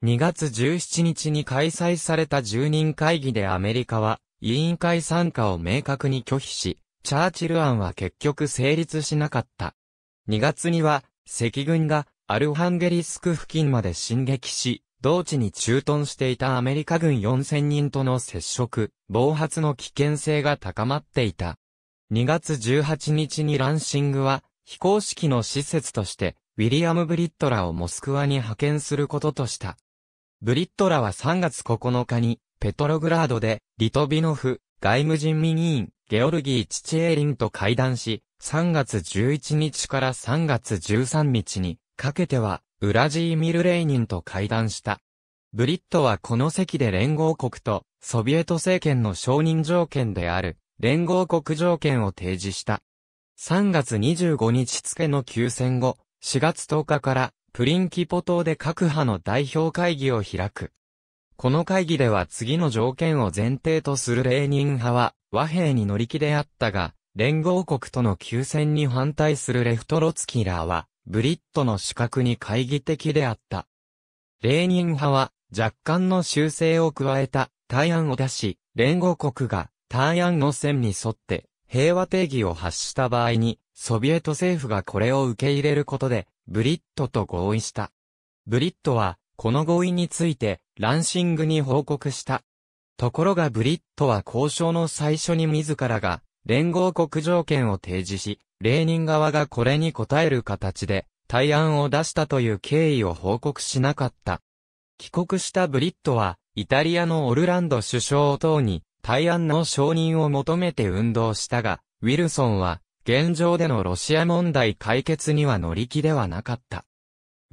2月17日に開催された住人会議でアメリカは、委員会参加を明確に拒否し、チャーチル案は結局成立しなかった。2月には、赤軍がアルハンゲリスク付近まで進撃し、同地に駐屯していたアメリカ軍4000人との接触、暴発の危険性が高まっていた。2月18日にランシングは、非公式の施設として、ウィリアム・ブリットラをモスクワに派遣することとした。ブリットラは3月9日に、ペトログラードで、リトビノフ、外務人民委員、ゲオルギー・チチエリンと会談し、3月11日から3月13日に、かけては、ウラジーミル・レイニンと会談した。ブリットはこの席で連合国と、ソビエト政権の承認条件である、連合国条件を提示した。3月25日付の休戦後、4月10日からプリンキポ島で各派の代表会議を開く。この会議では次の条件を前提とするレーニン派は和平に乗り気であったが、連合国との休戦に反対するレフトロツキラーは、ブリットの資格に懐疑的であった。レーニン派は若干の修正を加えた対案を出し、連合国が対案の線に沿って平和定義を発した場合に、ソビエト政府がこれを受け入れることで、ブリットと合意した。ブリットは、この合意について、ランシングに報告した。ところがブリットは交渉の最初に自らが、連合国条件を提示し、レーニン側がこれに応える形で、対案を出したという経緯を報告しなかった。帰国したブリットは、イタリアのオルランド首相等に、対案の承認を求めて運動したが、ウィルソンは、現状でのロシア問題解決には乗り気ではなかった。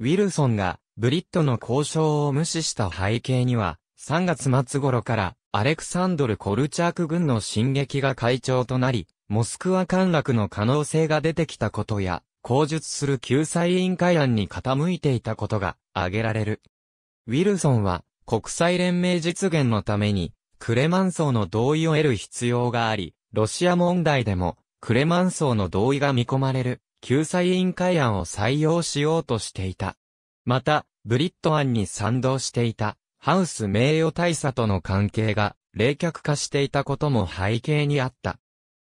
ウィルソンがブリットの交渉を無視した背景には、3月末頃からアレクサンドル・コルチャーク軍の進撃が会長となり、モスクワ陥落の可能性が出てきたことや、口述する救済委員会案に傾いていたことが挙げられる。ウィルソンは国際連盟実現のために、クレマンソーの同意を得る必要があり、ロシア問題でもクレマンソーの同意が見込まれる、救済委員会案を採用しようとしていた。また、ブリット案に賛同していた、ハウス名誉大佐との関係が、冷却化していたことも背景にあった。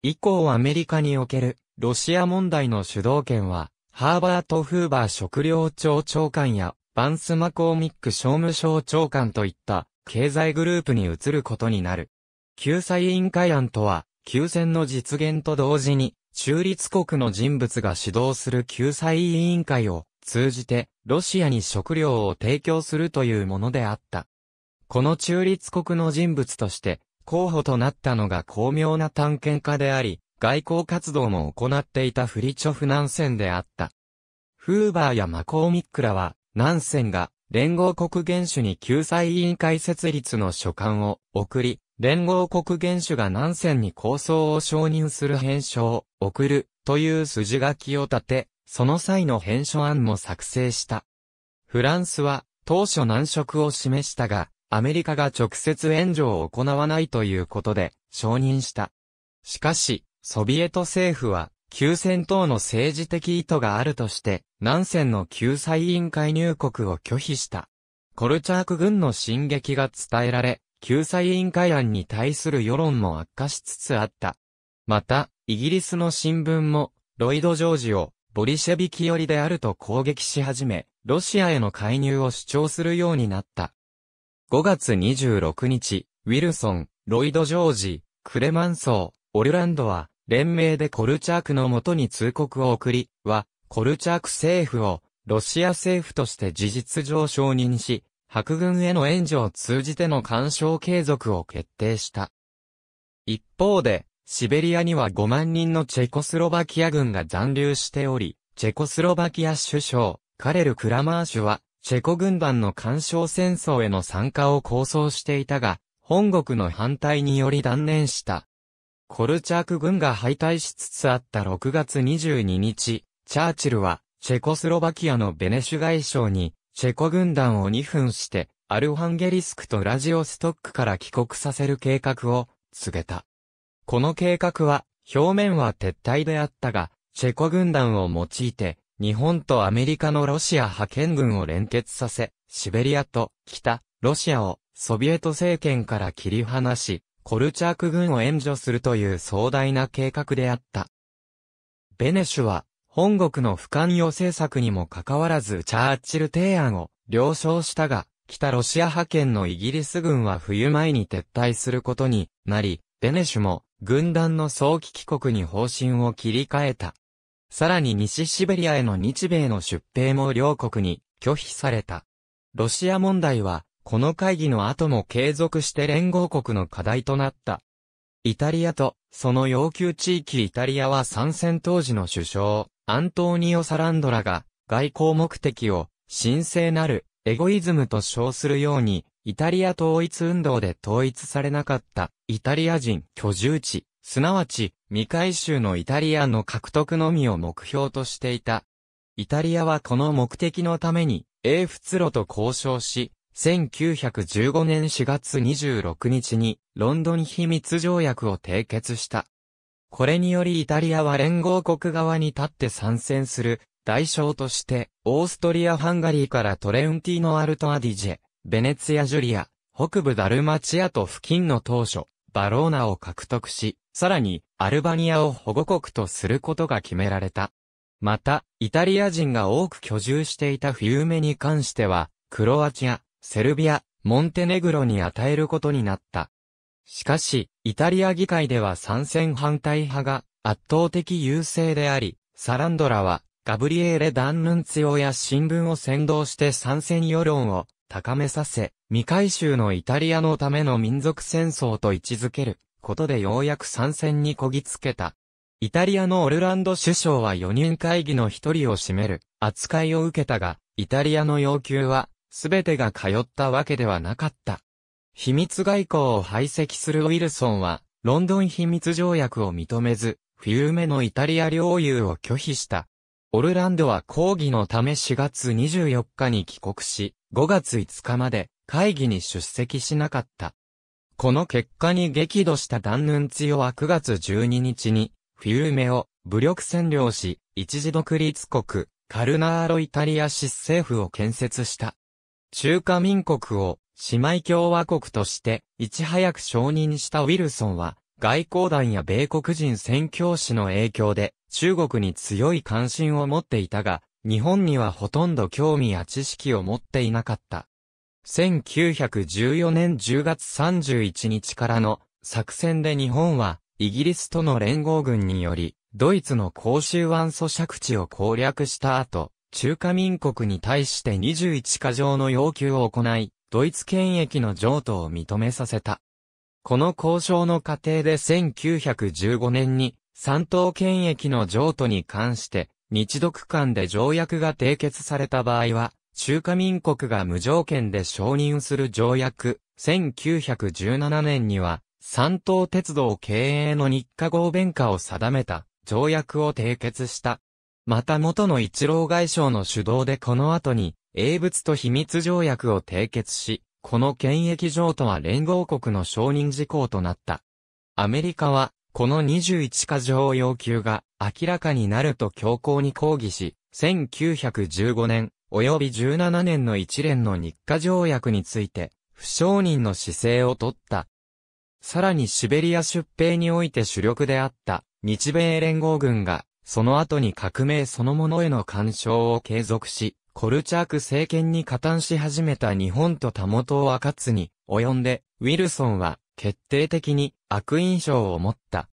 以降アメリカにおける、ロシア問題の主導権は、ハーバート・フーバー食料庁長官や、バンス・マコーミック商務省長官といった、経済グループに移ることになる。救済委員会案とは、休戦の実現と同時に、中立国の人物が指導する救済委員会を通じて、ロシアに食料を提供するというものであった。この中立国の人物として、候補となったのが巧妙な探検家であり、外交活動も行っていたフリチョフ南線であった。フーバーやマコーミックらは、南線が連合国元首に救済委員会設立の書簡を送り、連合国元首が南線に構想を承認する編書を送るという筋書きを立て、その際の編書案も作成した。フランスは当初難色を示したが、アメリカが直接援助を行わないということで承認した。しかし、ソビエト政府は、休戦等の政治的意図があるとして、南線の救済委員会入国を拒否した。コルチャーク軍の進撃が伝えられ、救済委員会案に対する世論も悪化しつつあった。また、イギリスの新聞も、ロイド・ジョージを、ボリシェビキ寄りであると攻撃し始め、ロシアへの介入を主張するようになった。5月26日、ウィルソン、ロイド・ジョージ、クレマンソー、オルランドは、連名でコルチャークのもとに通告を送り、は、コルチャーク政府を、ロシア政府として事実上承認し、白軍への援助を通じての干渉継続を決定した。一方で、シベリアには5万人のチェコスロバキア軍が残留しており、チェコスロバキア首相、カレル・クラマーシュは、チェコ軍団の干渉戦争への参加を構想していたが、本国の反対により断念した。コルチャーク軍が敗退しつつあった6月22日、チャーチルは、チェコスロバキアのベネシュ外相に、チェコ軍団を2分して、アルハンゲリスクとラジオストックから帰国させる計画を告げた。この計画は、表面は撤退であったが、チェコ軍団を用いて、日本とアメリカのロシア派遣軍を連結させ、シベリアと北、ロシアをソビエト政権から切り離し、コルチャーク軍を援助するという壮大な計画であった。ベネシュは本国の不寛容政策にもかかわらずチャーチル提案を了承したが、北ロシア派遣のイギリス軍は冬前に撤退することになり、デネシュも軍団の早期帰国に方針を切り替えた。さらに西シベリアへの日米の出兵も両国に拒否された。ロシア問題は、この会議の後も継続して連合国の課題となった。イタリアと、その要求地域イタリアは参戦当時の首相、アントーニオ・サランドラが外交目的を神聖なるエゴイズムと称するように、イタリア統一運動で統一されなかったイタリア人居住地、すなわち未回収のイタリアの獲得のみを目標としていた。イタリアはこの目的のために、英仏路と交渉し、1915年4月26日にロンドン秘密条約を締結した。これによりイタリアは連合国側に立って参戦する代償として、オーストリア・ハンガリーからトレウンティーノ・アルト・アディジェ、ベネツィア・ジュリア、北部ダルマチアと付近の当初、バローナを獲得し、さらに、アルバニアを保護国とすることが決められた。また、イタリア人が多く居住していたフィウメに関しては、クロアチア、セルビア、モンテネグロに与えることになった。しかし、イタリア議会では参戦反対派が圧倒的優勢であり、サランドラはガブリエーレ・ダンヌンツィオや新聞を先導して参戦世論を高めさせ、未回収のイタリアのための民族戦争と位置づけることでようやく参戦にこぎつけた。イタリアのオルランド首相は4人会議の1人を占める扱いを受けたが、イタリアの要求は、全てが通ったわけではなかった。秘密外交を排斥するウィルソンは、ロンドン秘密条約を認めず、冬目のイタリア領有を拒否した。オルランドは抗議のため4月24日に帰国し、5月5日まで会議に出席しなかった。この結果に激怒したダンヌンツヨは9月12日に、冬目を武力占領し、一時独立国、カルナーロイタリア市政府を建設した。中華民国を姉妹共和国として、いち早く承認したウィルソンは、外交団や米国人宣教師の影響で、中国に強い関心を持っていたが、日本にはほとんど興味や知識を持っていなかった。1914年10月31日からの作戦で日本は、イギリスとの連合軍により、ドイツの公衆湾租借地を攻略した後、中華民国に対して21か条の要求を行い、ドイツ権益の譲渡を認めさせた。この交渉の過程で1915年に、三島権益の譲渡に関して、日独間で条約が締結された場合は、中華民国が無条件で承認する条約、1917年には、三島鉄道経営の日課合弁化を定めた条約を締結した。また元の一郎外相の主導でこの後に、英仏と秘密条約を締結し、この権益上とは連合国の承認事項となった。アメリカは、この21か条要求が明らかになると強硬に抗議し、1915年、及び17年の一連の日課条約について、不承認の姿勢をとった。さらにシベリア出兵において主力であった、日米連合軍が、その後に革命そのものへの干渉を継続し、コルチャーク政権に加担し始めた日本とた元とを赤津に及んで、ウィルソンは決定的に悪印象を持った。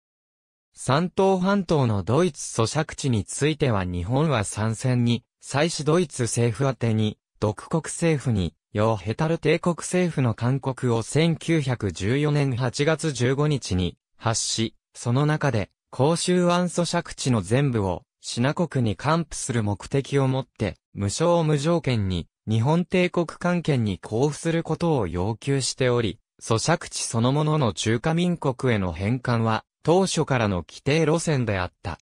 三島半島のドイツ租借地については日本は参戦に、最始ドイツ政府宛てに、独国政府に、ヨヘタル帝国政府の勧告を1914年8月15日に発し、その中で、公衆湾咀借地の全部を、シナ国に還付する目的をもって、無償無条件に、日本帝国関係に交付することを要求しており、咀借地そのものの中華民国への返還は、当初からの規定路線であった。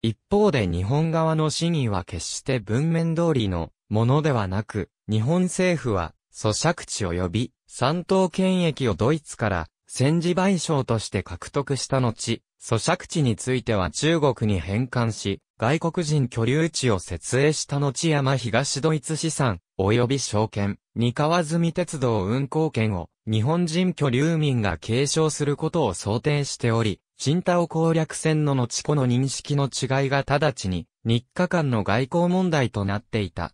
一方で日本側の市議は決して文面通りのものではなく、日本政府は、咀借地及び、三島権益をドイツから戦時賠償として獲得した後、租借地については中国に返還し、外国人居留地を設営した後山東ドイツ資産、及び証券、二河住鉄道運行権を日本人居留民が継承することを想定しており、新田を攻略戦の後この認識の違いが直ちに日華間の外交問題となっていた。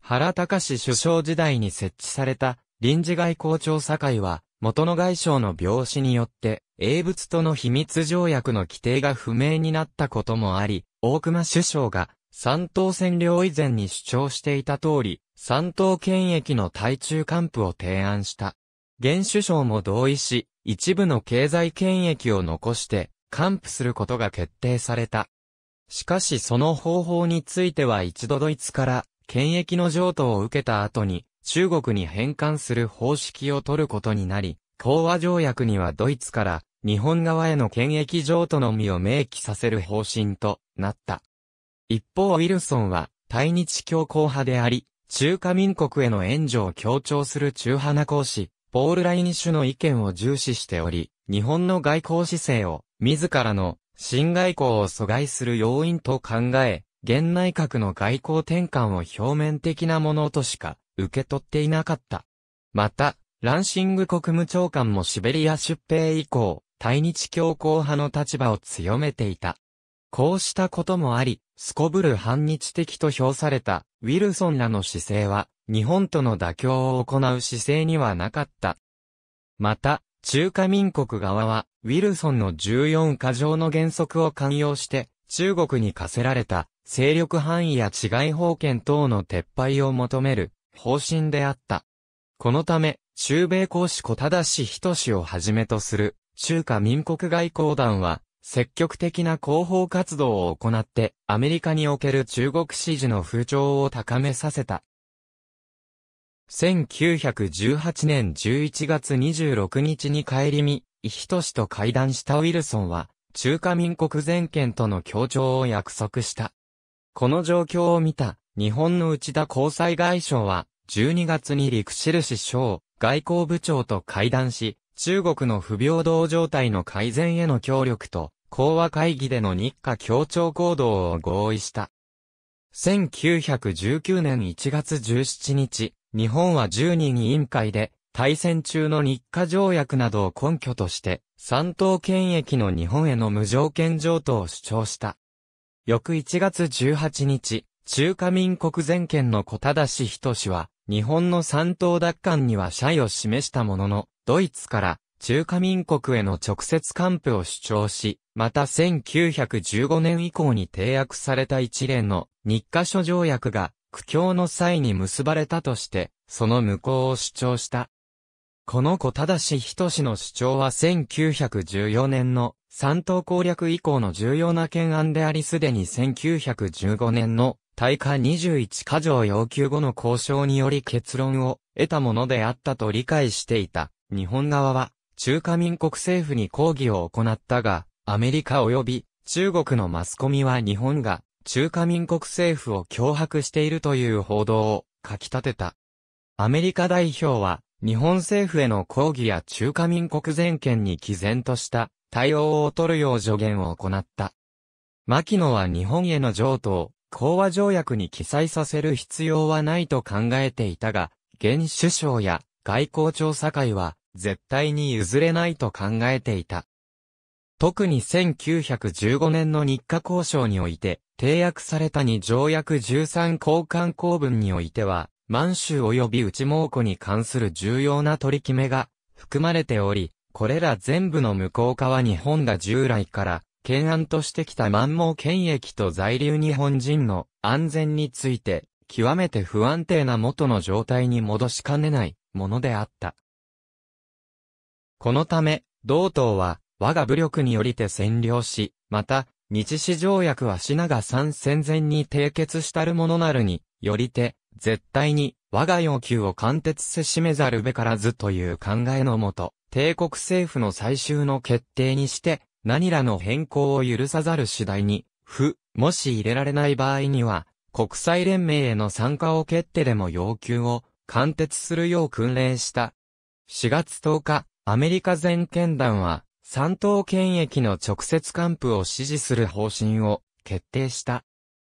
原隆首相時代に設置された臨時外交調査会は元の外相の病死によって、英仏との秘密条約の規定が不明になったこともあり、大熊首相が、三島占領以前に主張していた通り、三島権益の対中還付を提案した。現首相も同意し、一部の経済権益を残して、還付することが決定された。しかしその方法については一度ドイツから、権益の譲渡を受けた後に、中国に返還する方式を取ることになり、講和条約にはドイツから日本側への権益譲渡のみを明記させる方針となった。一方ウィルソンは対日強硬派であり、中華民国への援助を強調する中派な講師、ポール・ライニッシュの意見を重視しており、日本の外交姿勢を自らの新外交を阻害する要因と考え、現内閣の外交転換を表面的なものとしか受け取っていなかった。また、ランシング国務長官もシベリア出兵以降、対日強硬派の立場を強めていた。こうしたこともあり、すこぶる反日的と評された、ウィルソンらの姿勢は、日本との妥協を行う姿勢にはなかった。また、中華民国側は、ウィルソンの14過条の原則を寛容して、中国に課せられた、勢力範囲や治外法権等の撤廃を求める、方針であった。このため、中米公使小正氏人氏をはじめとする、中華民国外交団は、積極的な広報活動を行って、アメリカにおける中国支持の風潮を高めさせた。1918年11月26日に帰り見、人氏と会談したウィルソンは、中華民国全権との協調を約束した。この状況を見た、日本の内田交際外相は、12月に陸印省、外交部長と会談し、中国の不平等状態の改善への協力と、講和会議での日華協調行動を合意した。1919年1月17日、日本は12人委員会で、対戦中の日華条約などを根拠として、三島権益の日本への無条件譲渡を主張した。翌1月18日、中華民国全権の小田人氏は、日本の三島奪還には謝意を示したものの、ドイツから中華民国への直接還付を主張し、また1915年以降に締約された一連の日華諸条約が苦境の際に結ばれたとして、その無効を主張した。この小田人氏の主張は1914年の三島攻略以降の重要な懸案でありすでに1915年の大価21箇条要求後の交渉により結論を得たものであったと理解していた。日本側は、中華民国政府に抗議を行ったが、アメリカ及び中国のマスコミは日本が中華民国政府を脅迫しているという報道を書き立てた。アメリカ代表は、日本政府への抗議や中華民国全権に毅然とした対応を取るよう助言を行った。牧野は日本への譲渡を講和条約に記載させる必要はないと考えていたが、現首相や外交調査会は絶対に譲れないと考えていた。特に1915年の日課交渉において、締約された2条約13交換公文においては、満州及び内蒙古に関する重要な取り決めが含まれており、これら全部の向こう側日本が従来から懸案としてきた満蒙権益と在留日本人の安全について、極めて不安定な元の状態に戻しかねないものであった。このため、同党は、我が武力によりて占領し、また、日誌条約は品が参戦前に締結したるものなるに、よりて、絶対に、我が要求を貫徹せしめざるべからずという考えのもと、帝国政府の最終の決定にして、何らの変更を許さざる次第に、不、もし入れられない場合には、国際連盟への参加を決定でも要求を、貫徹するよう訓令した。4月10日、アメリカ全権団は、三島権益の直接還付を支持する方針を決定した。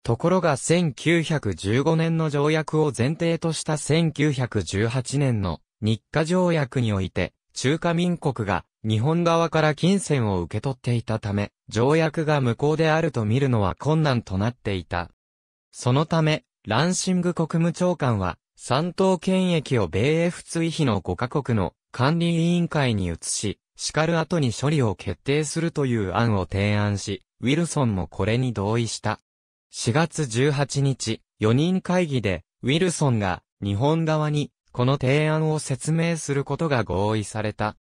ところが1915年の条約を前提とした1918年の日華条約において、中華民国が日本側から金銭を受け取っていたため、条約が無効であると見るのは困難となっていた。そのため、ランシング国務長官は、三島権益を米英仏追費の5カ国の管理委員会に移し、叱る後に処理を決定するという案を提案し、ウィルソンもこれに同意した。4月18日、4人会議で、ウィルソンが日本側にこの提案を説明することが合意された。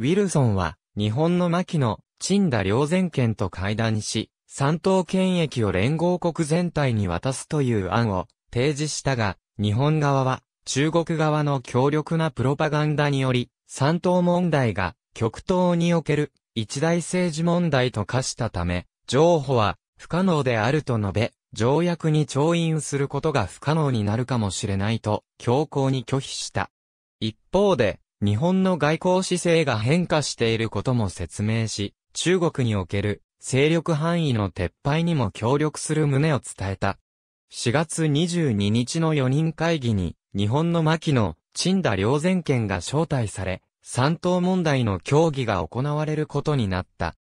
ウィルソンは、日本の牧野、陳田良前県と会談し、三島権益を連合国全体に渡すという案を提示したが、日本側は中国側の強力なプロパガンダにより、三島問題が極東における一大政治問題と化したため、譲歩は不可能であると述べ、条約に調印することが不可能になるかもしれないと強硬に拒否した。一方で、日本の外交姿勢が変化していることも説明し、中国における勢力範囲の撤廃にも協力する旨を伝えた。4月22日の4人会議に、日本の牧野、陳田良前県が招待され、三島問題の協議が行われることになった。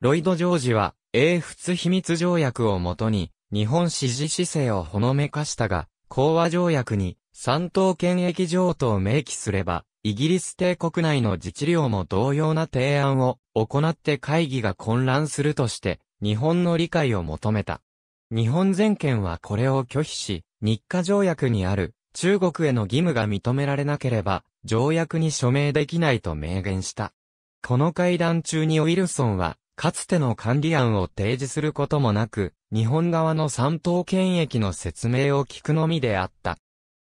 ロイド・ジョージは、英仏秘密条約をもとに、日本支持姿勢をほのめかしたが、講和条約に、三島権益譲渡を明記すれば、イギリス帝国内の自治領も同様な提案を行って会議が混乱するとして日本の理解を求めた。日本全権はこれを拒否し、日華条約にある中国への義務が認められなければ条約に署名できないと明言した。この会談中にウィルソンはかつての管理案を提示することもなく、日本側の三島権益の説明を聞くのみであった。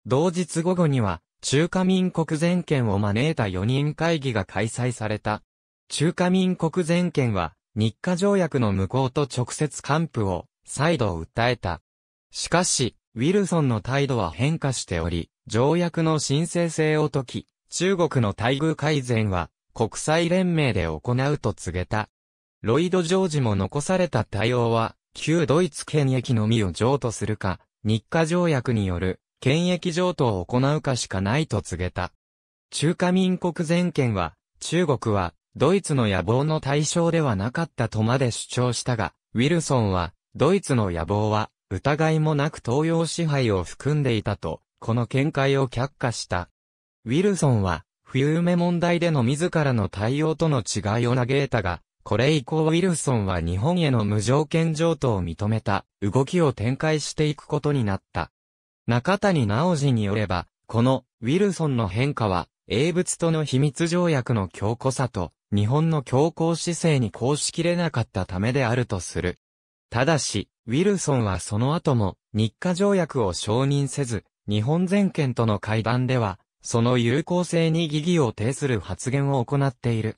同日午後には、中華民国全権を招いた4人会議が開催された。中華民国全権は、日華条約の無効と直接還付を、再度訴えた。しかし、ウィルソンの態度は変化しており、条約の申請性を解き、中国の待遇改善は、国際連盟で行うと告げた。ロイド・ジョージも残された対応は、旧ドイツ権益のみを譲渡するか、日華条約による権益譲渡を行うかしかないと告げた。中華民国全権は、中国は、ドイツの野望の対象ではなかったとまで主張したが、ウィルソンは、ドイツの野望は、疑いもなく東洋支配を含んでいたと、この見解を却下した。ウィルソンは、冬梅問題での自らの対応との違いを嘆いたが、これ以降ウィルソンは日本への無条件譲渡を認めた動きを展開していくことになった。中谷直次によれば、このウィルソンの変化は、英仏との秘密条約の強固さと、日本の強硬姿勢に抗しきれなかったためであるとする。ただし、ウィルソンはその後も、日華条約を承認せず、日本全権との会談では、その有効性に疑義を呈する発言を行っている。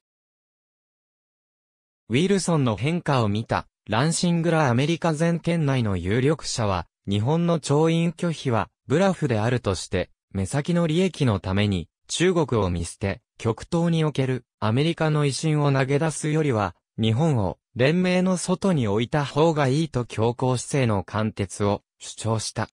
ウィルソンの変化を見た、ランシングラアメリカ全県内の有力者は、日本の調印拒否は、ブラフであるとして、目先の利益のために、中国を見捨て、極東におけるアメリカの威信を投げ出すよりは、日本を連盟の外に置いた方がいいと強硬姿勢の貫徹を主張した。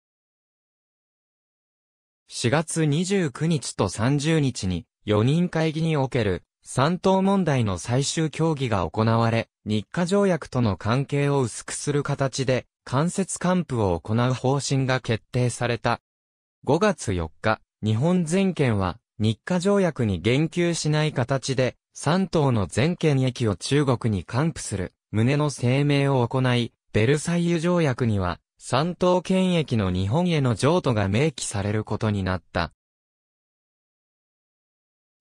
4月29日と30日に4人会議における三島問題の最終協議が行われ、日課条約との関係を薄くする形で間接還付を行う方針が決定された。5月4日、日本全県は日課条約に言及しない形で3島の全県益を中国に還付する旨の声明を行い、ベルサイユ条約には3島県益の日本への譲渡が明記されることになった。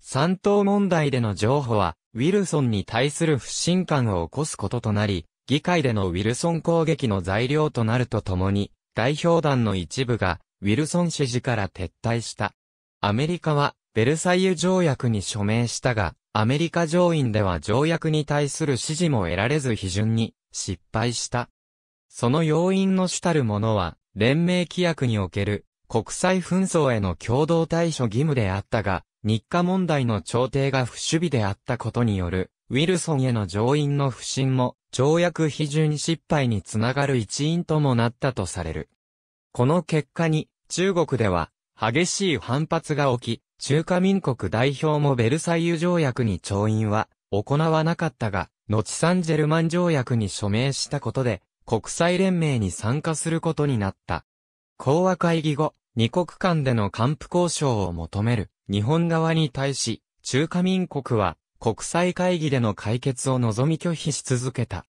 3島問題での譲歩は、ウィルソンに対する不信感を起こすこととなり、議会でのウィルソン攻撃の材料となるとともに、代表団の一部が、ウィルソン支持から撤退した。アメリカは、ベルサイユ条約に署名したが、アメリカ上院では条約に対する支持も得られず批准に失敗した。その要因の主たるものは、連盟規約における国際紛争への共同対処義務であったが、日課問題の調停が不守備であったことによるウィルソンへの上院の不信も、条約批准失敗につながる一因ともなったとされる。この結果に、中国では、激しい反発が起き、中華民国代表もベルサイユ条約に調印は行わなかったが、後サンジェルマン条約に署名したことで、国際連盟に参加することになった。講和会議後、二国間での還付交渉を求める日本側に対し、中華民国は国際会議での解決を望み拒否し続けた。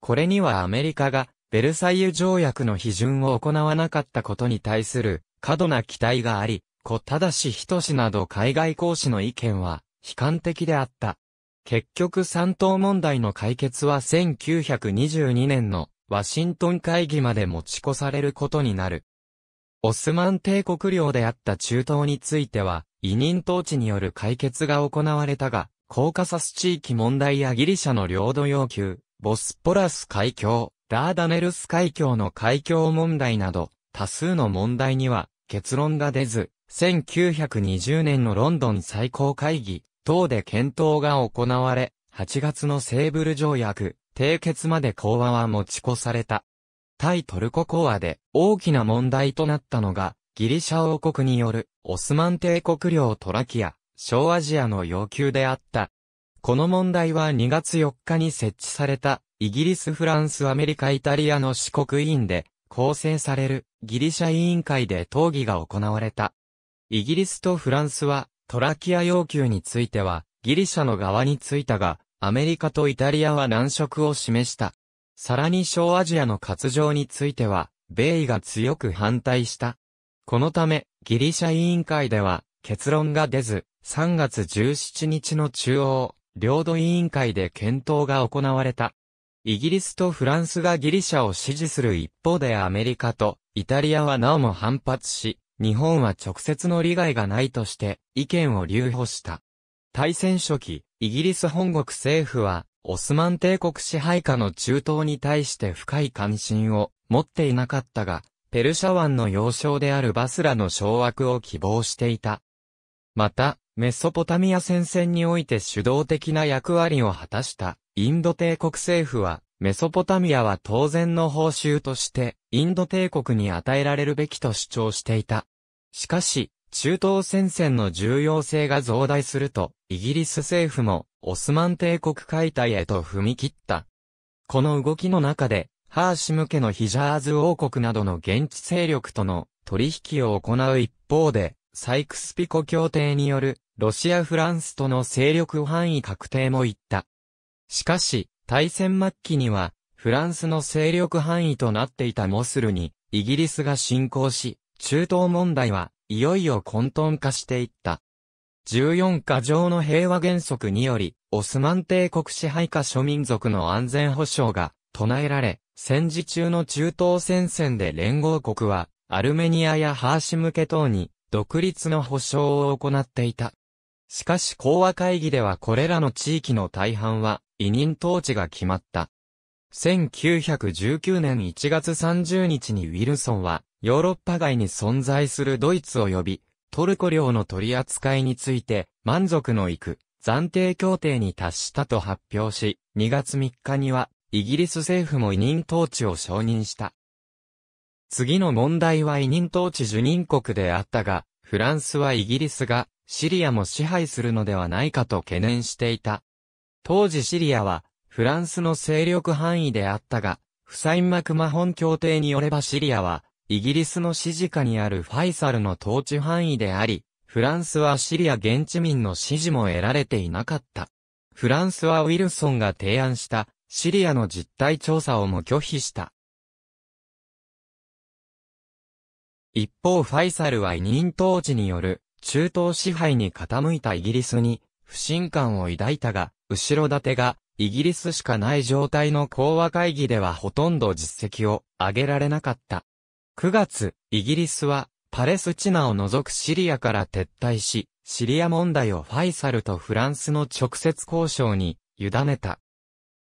これにはアメリカがベルサイユ条約の批准を行わなかったことに対する過度な期待があり、小だし仁など海外講使の意見は悲観的であった。結局三島問題の解決は1922年のワシントン会議まで持ち越されることになる。オスマン帝国領であった中東については、委任統治による解決が行われたが、コーカサス地域問題やギリシャの領土要求、ボスポラス海峡、ダーダネルス海峡の海峡問題など、多数の問題には結論が出ず、1920年のロンドン最高会議等で検討が行われ、8月のセーブル条約、締結まで講和は持ち越された。対トルコ講和で大きな問題となったのが、ギリシャ王国によるオスマン帝国領トラキア、小アジアの要求であった。この問題は2月4日に設置された、イギリス、フランス、アメリカ、イタリアの四国委員で、構成されるギリシャ委員会で討議が行われた。イギリスとフランスは、トラキア要求については、ギリシャの側についたが、アメリカとイタリアは難色を示した。さらに小アジアの割譲については、米意が強く反対した。このため、ギリシャ委員会では、結論が出ず、3月17日の中央、領土委員会で検討が行われた。イギリスとフランスがギリシャを支持する一方でアメリカとイタリアはなおも反発し、日本は直接の利害がないとして意見を留保した。大戦初期、イギリス本国政府は、オスマン帝国支配下の中東に対して深い関心を持っていなかったが、ペルシャ湾の要衝であるバスラの掌握を希望していた。また、メソポタミア戦線において主導的な役割を果たしたインド帝国政府は、メソポタミアは当然の報酬として、インド帝国に与えられるべきと主張していた。しかし、中東戦線の重要性が増大すると、イギリス政府も、オスマン帝国解体へと踏み切った。この動きの中で、ハーシム家のヒジャーズ王国などの現地勢力との取引を行う一方で、サイクスピコ協定によるロシア・フランスとの勢力範囲確定も言った。しかし、大戦末期には、フランスの勢力範囲となっていたモスルに、イギリスが侵攻し、中東問題はいよいよ混沌化していった。14か条の平和原則により、オスマン帝国支配下諸民族の安全保障が唱えられ、戦時中の中東戦線で連合国は、アルメニアやハーシムケ等に独立の保障を行っていた。しかし講和会議ではこれらの地域の大半は委任統治が決まった。1919年1月30日にウィルソンはヨーロッパ外に存在するドイツ及びトルコ領の取り扱いについて満足のいく暫定協定に達したと発表し2月3日にはイギリス政府も委任統治を承認した。次の問題は委任統治受任国であったが、フランスはイギリスがシリアも支配するのではないかと懸念していた。当時シリアはフランスの勢力範囲であったが、フサイン・マクマホン協定によればシリアはイギリスの指示下にあるファイサルの統治範囲であり、フランスはシリア現地民の支持も得られていなかった。フランスはウィルソンが提案したシリアの実態調査をも拒否した。一方ファイサルは委任統治による中東支配に傾いたイギリスに不信感を抱いたが、後ろ盾がイギリスしかない状態の講和会議ではほとんど実績を上げられなかった。9月、イギリスはパレスチナを除くシリアから撤退し、シリア問題をファイサルとフランスの直接交渉に委ねた。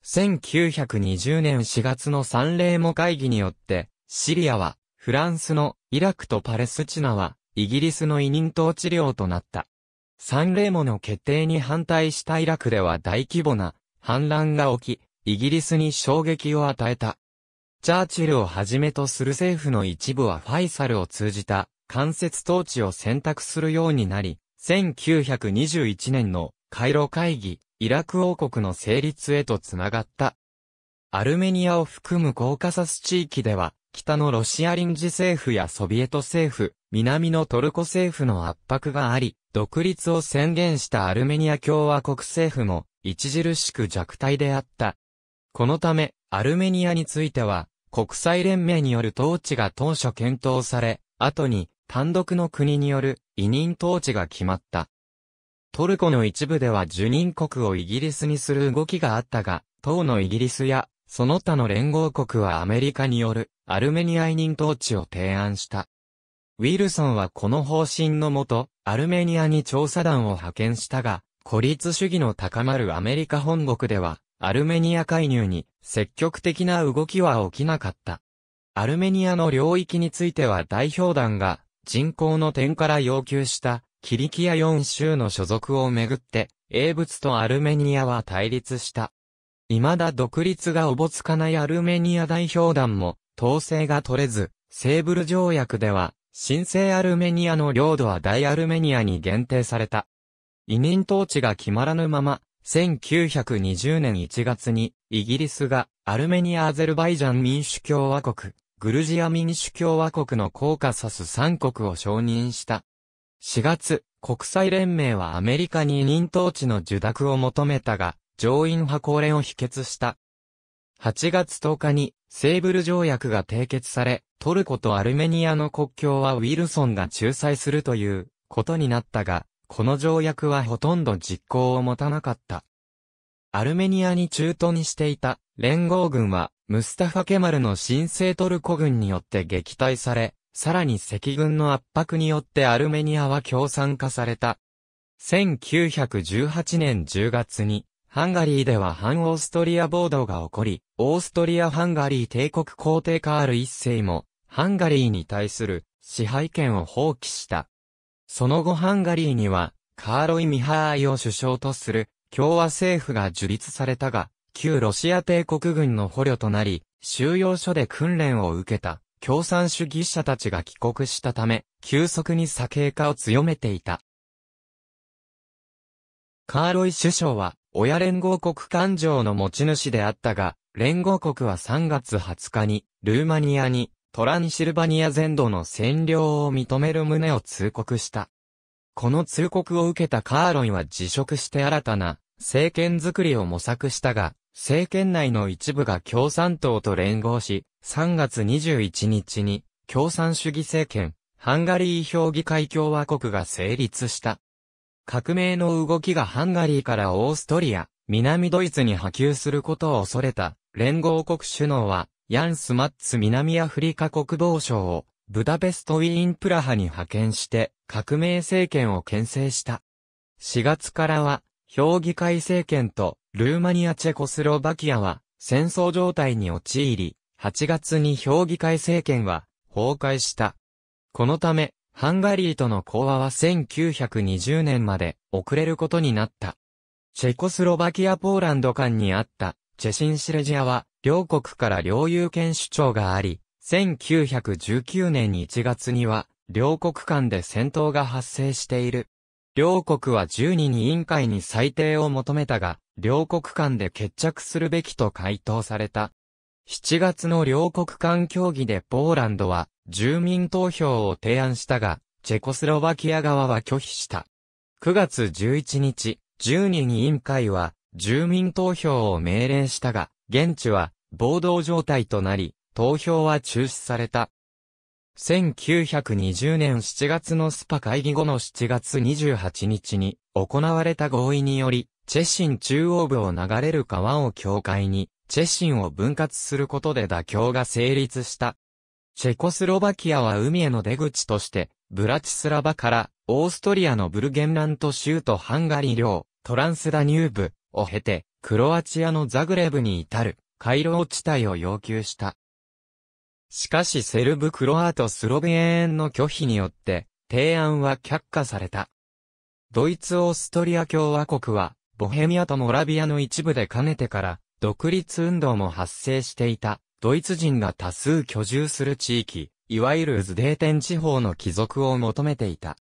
1920年4月の三例も会議によって、シリアはフランスのイラクとパレスチナは、イギリスの委任統治領となった。サンレーモの決定に反対したイラクでは大規模な反乱が起き、イギリスに衝撃を与えた。チャーチルをはじめとする政府の一部はファイサルを通じた間接統治を選択するようになり、1921年のカイロ会議、イラク王国の成立へとつながった。アルメニアを含むコーカサス地域では、北のロシア臨時政府やソビエト政府、南のトルコ政府の圧迫があり、独立を宣言したアルメニア共和国政府も、著しく弱体であった。このため、アルメニアについては、国際連盟による統治が当初検討され、後に単独の国による委任統治が決まった。トルコの一部では受任国をイギリスにする動きがあったが、当のイギリスやその他の連合国はアメリカによるアルメニア委任統治を提案した。ウィルソンはこの方針のもと、アルメニアに調査団を派遣したが、孤立主義の高まるアメリカ本国では、アルメニア介入に積極的な動きは起きなかった。アルメニアの領域については代表団が人口の点から要求したキリキア4州の所属をめぐって、英仏とアルメニアは対立した。未だ独立がおぼつかないアルメニア代表団も、統制が取れず、セーブル条約では、新生アルメニアの領土は大アルメニアに限定された。委任統治が決まらぬまま、1920年1月に、イギリスが、アルメニア・アゼルバイジャン民主共和国、グルジア民主共和国のコーカサス3国を承認した。4月、国際連盟はアメリカに委任統治の受諾を求めたが、上院派高連を否決した。8月10日に、セーブル条約が締結され、トルコとアルメニアの国境はウィルソンが仲裁するということになったが、この条約はほとんど実行を持たなかった。アルメニアに中途にしていた連合軍は、ムスタファ・ケマルの新生トルコ軍によって撃退され、さらに赤軍の圧迫によってアルメニアは共産化された。1918年10月にハンガリーでは反オーストリア暴動が起こり、オーストリア・ハンガリー帝国皇帝カール一世も、ハンガリーに対する支配権を放棄した。その後ハンガリーには、カーロイ・ミハーイを首相とする共和政府が樹立されたが、旧ロシア帝国軍の捕虜となり、収容所で訓練を受けた共産主義者たちが帰国したため、急速に左傾化を強めていた。カーロイ首相は親連合国勘定の持ち主であったが、連合国は3月20日に、ルーマニアに、トランシルバニア全土の占領を認める旨を通告した。この通告を受けたカーロイは辞職して新たな政権づくりを模索したが、政権内の一部が共産党と連合し、3月21日に共産主義政権、ハンガリー評議会共和国が成立した。革命の動きがハンガリーからオーストリア、南ドイツに波及することを恐れた、連合国首脳は、ヤンス・マッツ南アフリカ国防省を、ブダペスト・ウィーン・プラハに派遣して、革命政権を牽制した。4月からは、評議会政権と、ルーマニア・チェコスロバキアは、戦争状態に陥り、8月に評議会政権は、崩壊した。このため、ハンガリーとの講和は1920年まで遅れることになった。チェコスロバキア・ポーランド間にあったチェシン・シレジアは両国から領有権主張があり、1919年1月には両国間で戦闘が発生している。両国は12人委員会に裁定を求めたが、両国間で決着するべきと回答された。7月の両国間協議でポーランドは住民投票を提案したが、チェコスロバキア側は拒否した。9月11日、1 2人委員会は、住民投票を命令したが、現地は暴動状態となり、投票は中止された。1920年7月のスパ会議後の7月28日に行われた合意により、チェシン中央部を流れる川を境界に、チェシンを分割することで妥協が成立した。チェコスロバキアは海への出口として、ブラチスラバから、オーストリアのブルゲンラント州とハンガリー領、トランスダニューブを経て、クロアチアのザグレブに至る、回廊地帯を要求した。しかしセルブ・クロアート・スロベーンの拒否によって、提案は却下された。ドイツ・オーストリア共和国は、ボヘミアとモラビアの一部で兼ねてから、独立運動も発生していた。ドイツ人が多数居住する地域、いわゆるズデーテン地方の帰属を求めていた。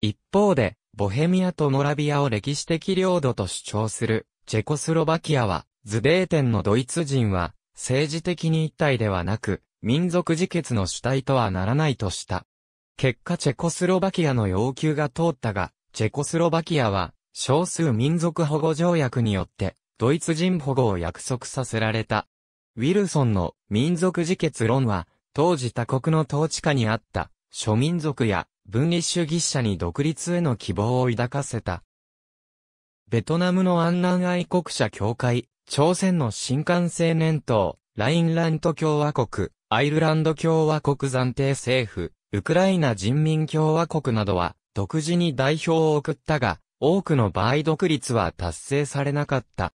一方で、ボヘミアとモラビアを歴史的領土と主張する、チェコスロバキアは、ズデーテンのドイツ人は、政治的に一体ではなく、民族自決の主体とはならないとした。結果チェコスロバキアの要求が通ったが、チェコスロバキアは、少数民族保護条約によって、ドイツ人保護を約束させられた。ウィルソンの民族自決論は、当時他国の統治下にあった、諸民族や分離主義者に独立への希望を抱かせた。ベトナムの安南愛国者協会、朝鮮の新幹線年頭、ラインラント共和国、アイルランド共和国暫定政府、ウクライナ人民共和国などは、独自に代表を送ったが、多くの場合独立は達成されなかった。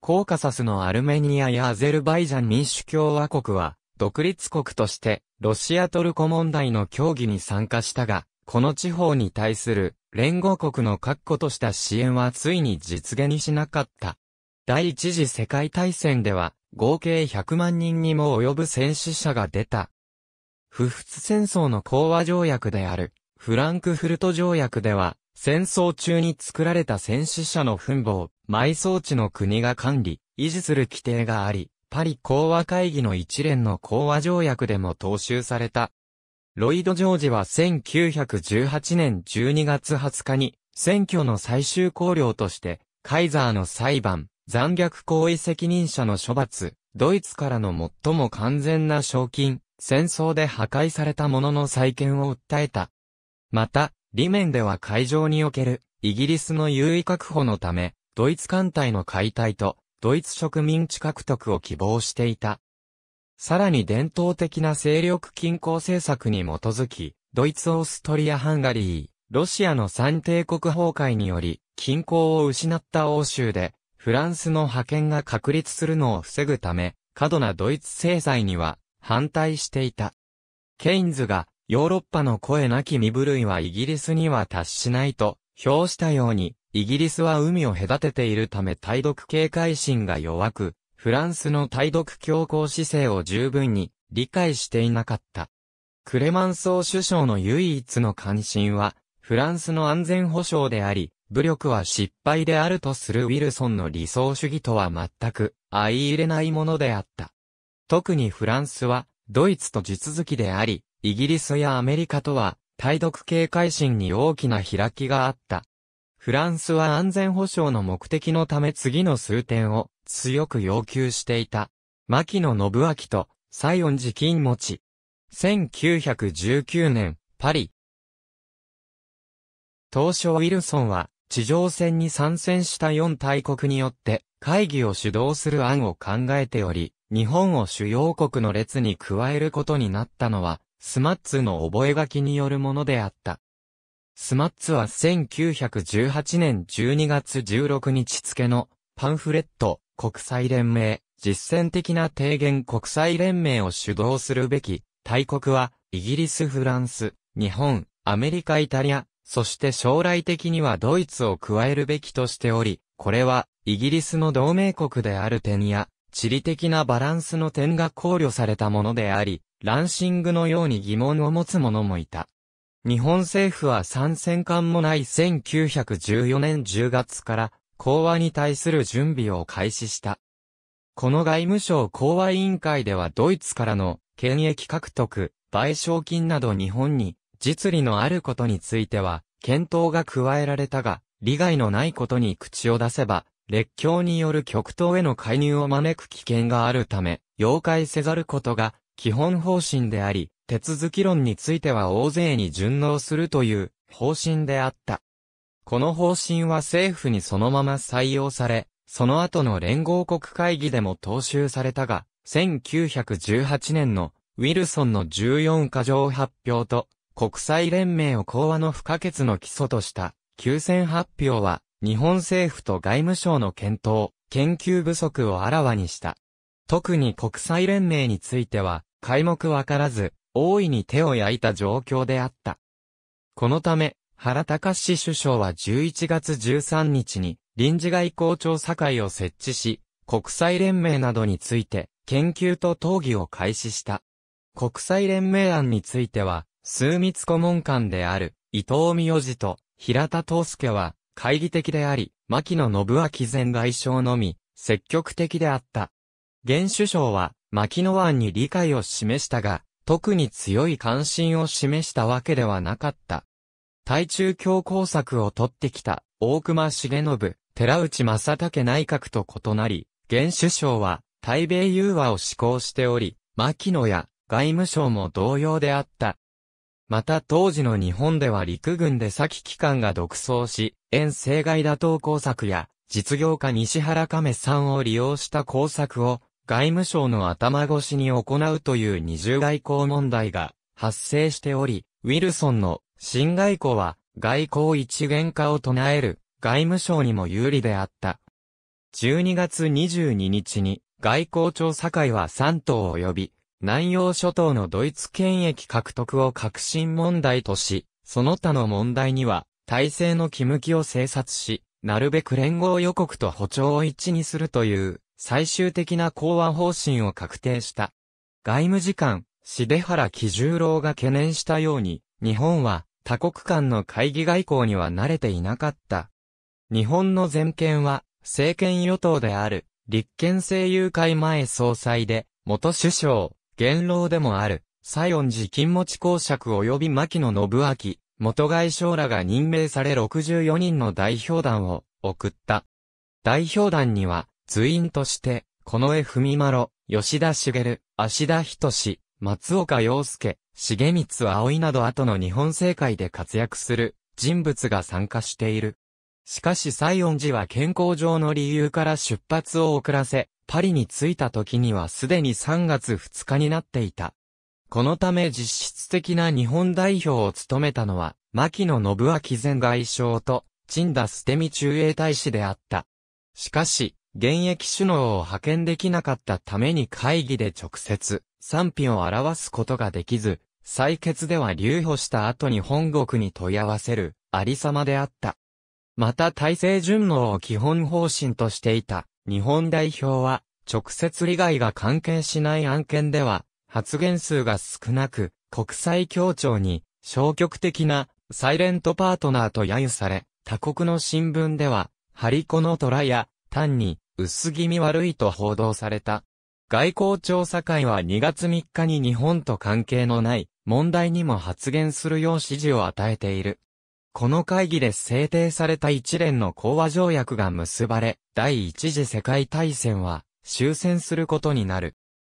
コーカサスのアルメニアやアゼルバイジャン民主共和国は、独立国として、ロシアトルコ問題の協議に参加したが、この地方に対する、連合国の確固とした支援はついに実現しなかった。第一次世界大戦では、合計100万人にも及ぶ戦死者が出た。不仏戦争の講和条約である、フランクフルト条約では、戦争中に作られた戦死者の墳墓、埋葬地の国が管理、維持する規定があり、パリ講和会議の一連の講和条約でも踏襲された。ロイド・ジョージは1918年12月20日に、選挙の最終考慮として、カイザーの裁判、残虐行為責任者の処罰、ドイツからの最も完全な賞金、戦争で破壊されたものの再建を訴えた。また、理面では海上における、イギリスの優位確保のため、ドイツ艦隊の解体と、ドイツ植民地獲得を希望していた。さらに伝統的な勢力均衡政策に基づき、ドイツ・オーストリア・ハンガリー、ロシアの三帝国崩壊により、均衡を失った欧州で、フランスの覇権が確立するのを防ぐため、過度なドイツ制裁には反対していた。ケインズがヨーロッパの声なき身震いはイギリスには達しないと、表したように、イギリスは海を隔てているため対独警戒心が弱く、フランスの対独強硬姿勢を十分に理解していなかった。クレマンソー首相の唯一の関心は、フランスの安全保障であり、武力は失敗であるとするウィルソンの理想主義とは全く相入れないものであった。特にフランスは、ドイツと地続きであり、イギリスやアメリカとは、対独警戒心に大きな開きがあった。フランスは安全保障の目的のため次の数点を強く要求していた。牧野信明と西園寺金持ち。1919年、パリ。当初ウィルソンは地上戦に参戦した4大国によって会議を主導する案を考えており、日本を主要国の列に加えることになったのはスマッツの覚書によるものであった。スマッツは1918年12月16日付のパンフレット国際連盟実践的な提言国際連盟を主導するべき大国はイギリスフランス、日本、アメリカイタリア、そして将来的にはドイツを加えるべきとしており、これはイギリスの同盟国である点や地理的なバランスの点が考慮されたものであり、ランシングのように疑問を持つ者もいた。日本政府は参戦艦もない1914年10月から講和に対する準備を開始した。この外務省講和委員会ではドイツからの権益獲得、賠償金など日本に実利のあることについては検討が加えられたが、利害のないことに口を出せば、列強による極東への介入を招く危険があるため、妖怪せざることが基本方針であり、手続き論については大勢に順応するという方針であった。この方針は政府にそのまま採用され、その後の連合国会議でも踏襲されたが、1918年のウィルソンの14箇条発表と国際連盟を講和の不可欠の基礎とした休戦発表は日本政府と外務省の検討、研究不足をあらわにした。特に国際連盟については開目わからず、大いに手を焼いた状況であった。このため、原隆首相は11月13日に、臨時外交調査会を設置し、国際連盟などについて、研究と討議を開始した。国際連盟案については、数密顧問官である、伊藤美代次と、平田東介は、懐疑的であり、牧野信明前外相のみ、積極的であった。現首相は、牧野湾に理解を示したが、特に強い関心を示したわけではなかった。対中強硬策を取ってきた大隈重信、寺内正武内閣と異なり、現首相は対米融和を施行しており、牧野や外務省も同様であった。また当時の日本では陸軍で先機関が独走し、遠征外打倒工作や、実業家西原亀さんを利用した工作を外務省の頭越しに行うという二重外交問題が発生しており、ウィルソンの新外交は外交一元化を唱える外務省にも有利であった。12月22日に外交調査会は3党及び南洋諸島のドイツ権益獲得を革新問題とし、その他の問題には体制の気向きを制察し、なるべく連合予告と歩調を一致にするという最終的な講和方針を確定した。外務次官、重原喜十郎が懸念したように、日本は他国間の会議外交には慣れていなかった。日本の全権は、政権与党である、立憲政友会前総裁で、元首相、元老でもある、西園寺金持公爵及び牧野信明、元外相らが任命され64人の代表団を送った。代表団には、インとして、近江文丸、吉田茂、芦田仁松岡洋介、重光葵など後の日本政界で活躍する人物が参加している。しかし西園寺は健康上の理由から出発を遅らせ、パリに着いた時にはすでに3月2日になっていた。このため実質的な日本代表を務めたのは、牧野信明前外相と、陳田捨美中英大使であった。しかし、現役首脳を派遣できなかったために会議で直接賛否を表すことができず、採決では留保した後に本国に問い合わせる、ありさまであった。また体制順応を基本方針としていた日本代表は、直接利害が関係しない案件では、発言数が少なく、国際協調に消極的なサイレントパートナーと揶揄され、他国の新聞では、ハリコの虎や単に、薄気味悪いと報道された。外交調査会は2月3日に日本と関係のない問題にも発言するよう指示を与えている。この会議で制定された一連の講和条約が結ばれ、第一次世界大戦は終戦することになる。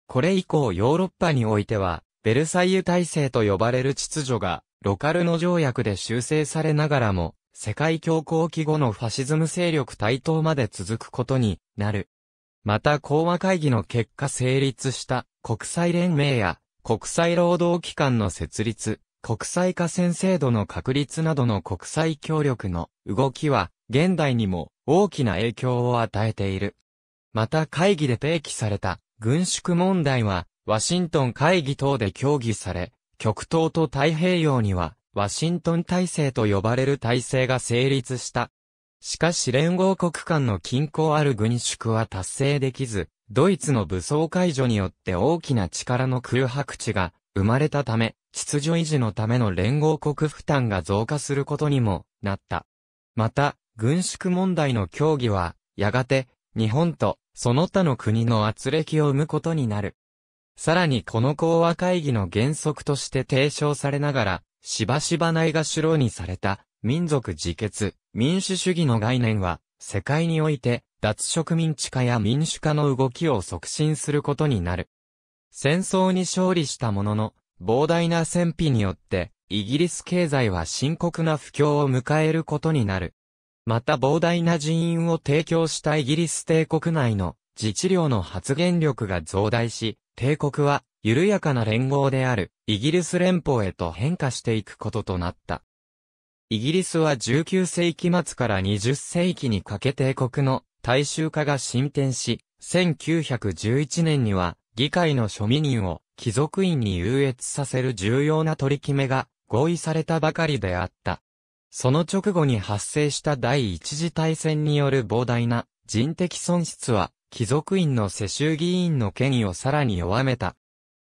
これ以降ヨーロッパにおいては、ベルサイユ体制と呼ばれる秩序が、ロカルノ条約で修正されながらも、世界恐慌期後のファシズム勢力台頭まで続くことになる。また講和会議の結果成立した国際連盟や国際労働機関の設立、国際河川制度の確立などの国際協力の動きは現代にも大きな影響を与えている。また会議で提起された軍縮問題はワシントン会議等で協議され、極東と太平洋にはワシントン体制と呼ばれる体制が成立した。しかし連合国間の均衡ある軍縮は達成できず、ドイツの武装解除によって大きな力の空白地が生まれたため、秩序維持のための連合国負担が増加することにもなった。また、軍縮問題の協議は、やがて、日本とその他の国の圧力を生むことになる。さらにこの講和会議の原則として提唱されながら、しばしばないが主ろにされた、民族自決、民主主義の概念は、世界において、脱植民地化や民主化の動きを促進することになる。戦争に勝利したものの、膨大な戦費によって、イギリス経済は深刻な不況を迎えることになる。また膨大な人員を提供したイギリス帝国内の自治領の発言力が増大し、帝国は緩やかな連合であるイギリス連邦へと変化していくこととなった。イギリスは19世紀末から20世紀にかけて国の大衆化が進展し、1911年には議会の庶民を貴族院に優越させる重要な取り決めが合意されたばかりであった。その直後に発生した第一次大戦による膨大な人的損失は貴族院の世襲議員の権威をさらに弱めた。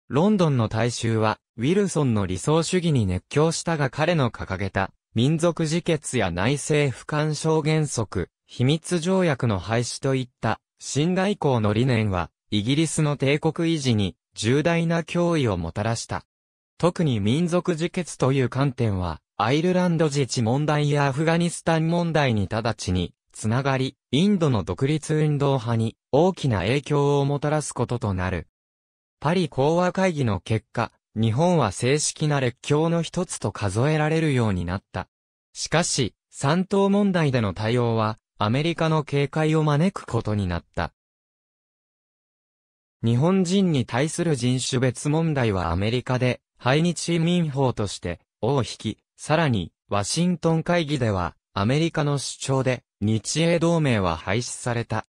ロンドンの大衆は、ウィルソンの理想主義に熱狂したが彼の掲げた、民族自決や内政不干渉原則、秘密条約の廃止といった、新外交の理念は、イギリスの帝国維持に、重大な脅威をもたらした。特に民族自決という観点は、アイルランド自治問題やアフガニスタン問題に直ちに、つながり、インドの独立運動派に、大きな影響をもたらすこととなる。パリ講和会議の結果、日本は正式な列強の一つと数えられるようになった。しかし、三島問題での対応は、アメリカの警戒を招くことになった。日本人に対する人種別問題はアメリカで、排日移民法として、王引き、さらに、ワシントン会議では、アメリカの主張で、日英同盟は廃止された。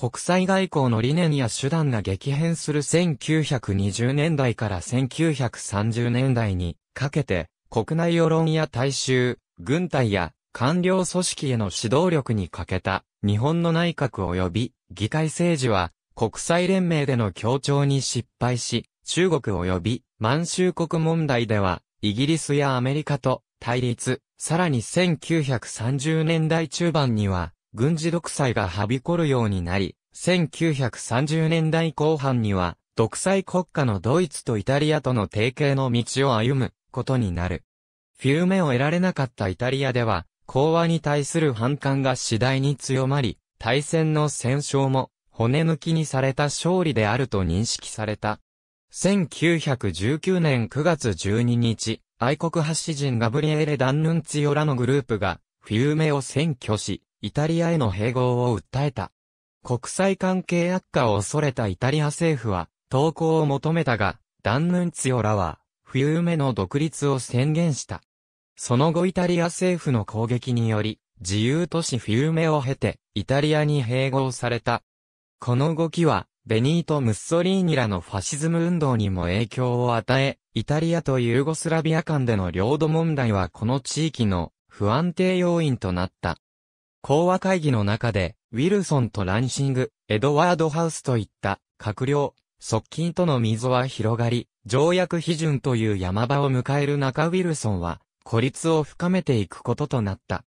国際外交の理念や手段が激変する1920年代から1930年代にかけて、国内世論や大衆、軍隊や官僚組織への指導力に欠けた日本の内閣及び議会政治は国際連盟での協調に失敗し、中国及び満州国問題ではイギリスやアメリカと対立、さらに1930年代中盤には軍事独裁がはびこるようになり、1930年代後半には、独裁国家のドイツとイタリアとの提携の道を歩むことになる。フィルメを得られなかったイタリアでは、講和に対する反感が次第に強まり、対戦の戦勝も骨抜きにされた勝利であると認識された。1919年9月12日、愛国発信人ガブリエレ・ダンヌンツィオラのグループが、フィウメを占拠し、イタリアへの併合を訴えた。国際関係悪化を恐れたイタリア政府は、投降を求めたが、ダンヌンツィオらは、冬目の独立を宣言した。その後イタリア政府の攻撃により、自由都市冬目を経て、イタリアに併合された。この動きは、ベニート・ムッソリーニらのファシズム運動にも影響を与え、イタリアとユーゴスラビア間での領土問題はこの地域の不安定要因となった。講和会議の中で、ウィルソンとランシング、エドワード・ハウスといった閣僚、側近との溝は広がり、条約批准という山場を迎える中ウィルソンは、孤立を深めていくこととなった。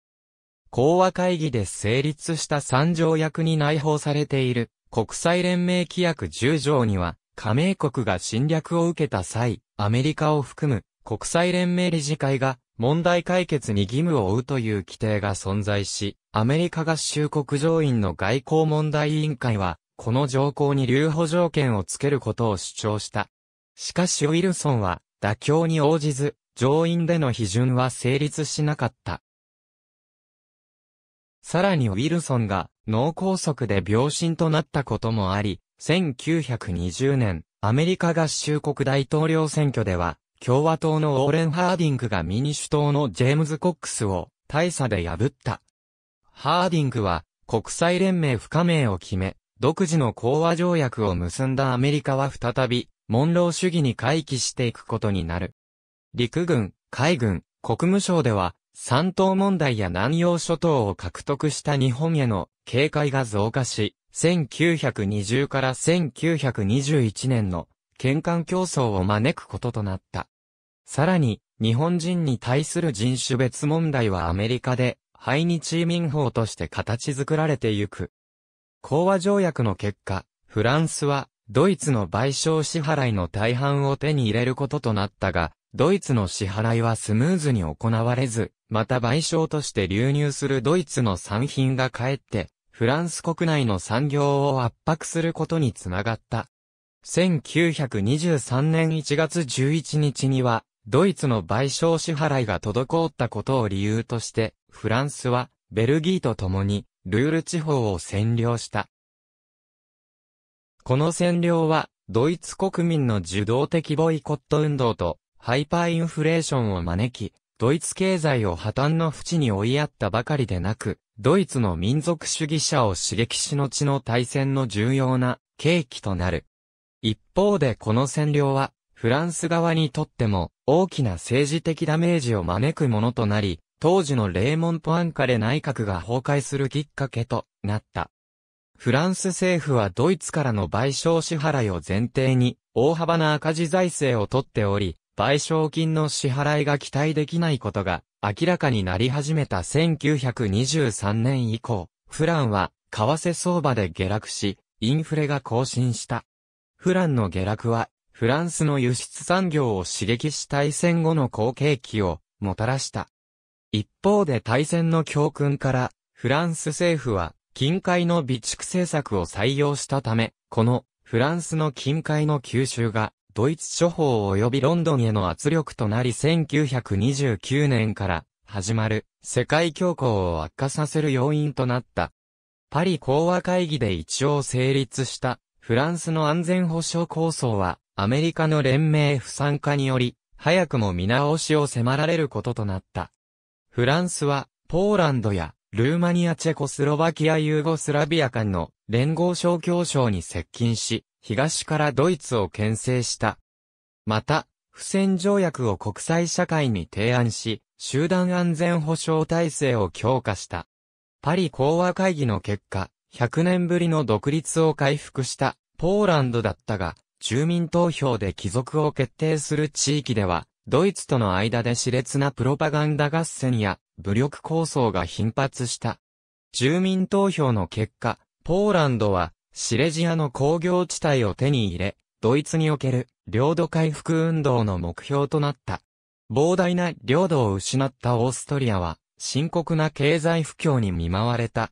講和会議で成立した3条約に内包されている国際連盟規約10条には、加盟国が侵略を受けた際、アメリカを含む国際連盟理事会が問題解決に義務を負うという規定が存在し、アメリカ合衆国上院の外交問題委員会は、この条項に留保条件をつけることを主張した。しかしウィルソンは、妥協に応じず、上院での批准は成立しなかった。さらにウィルソンが脳梗塞で病心となったこともあり、1920年、アメリカ合衆国大統領選挙では、共和党のオーレン・ハーディングが民主党のジェームズ・コックスを大差で破った。ハーディングは国際連盟不加盟を決め、独自の講和条約を結んだアメリカは再び、モンロー主義に回帰していくことになる。陸軍、海軍、国務省では、三島問題や南洋諸島を獲得した日本への警戒が増加し、1920から1921年の県間競争を招くこととなった。さらに、日本人に対する人種別問題はアメリカで、排日移民法として形作られてゆく。講和条約の結果、フランスは、ドイツの賠償支払いの大半を手に入れることとなったが、ドイツの支払いはスムーズに行われず、また賠償として流入するドイツの産品が帰って、フランス国内の産業を圧迫することにつながった。1923年1月11日には、ドイツの賠償支払いが滞ったことを理由として、フランスは、ベルギーと共に、ルール地方を占領した。この占領は、ドイツ国民の受動的ボイコット運動と、ハイパーインフレーションを招き、ドイツ経済を破綻の淵に追いやったばかりでなく、ドイツの民族主義者を刺激しのちの大戦の重要な契機となる。一方でこの占領は、フランス側にとっても大きな政治的ダメージを招くものとなり、当時のレーモン・ポアンカレ内閣が崩壊するきっかけとなった。フランス政府はドイツからの賠償支払いを前提に、大幅な赤字財政をとっており、賠償金の支払いが期待できないことが明らかになり始めた1923年以降、フランは為替相場で下落し、インフレが更新した。フランの下落は、フランスの輸出産業を刺激し大戦後の好景気をもたらした。一方で大戦の教訓から、フランス政府は、近海の備蓄政策を採用したため、この、フランスの近海の吸収が、ドイツ諸法及びロンドンへの圧力となり1929年から始まる世界恐慌を悪化させる要因となった。パリ講和会議で一応成立したフランスの安全保障構想は、アメリカの連盟不参加により、早くも見直しを迫られることとなった。フランスは、ポーランドや、ルーマニアチェコスロバキアユーゴスラビア間の連合小協商に接近し、東からドイツを牽制した。また、不戦条約を国際社会に提案し、集団安全保障体制を強化した。パリ講和会議の結果、100年ぶりの独立を回復したポーランドだったが、住民投票で帰属を決定する地域では、ドイツとの間で熾烈なプロパガンダ合戦や武力抗争が頻発した。住民投票の結果、ポーランドはシレジアの工業地帯を手に入れ、ドイツにおける領土回復運動の目標となった。膨大な領土を失ったオーストリアは深刻な経済不況に見舞われた。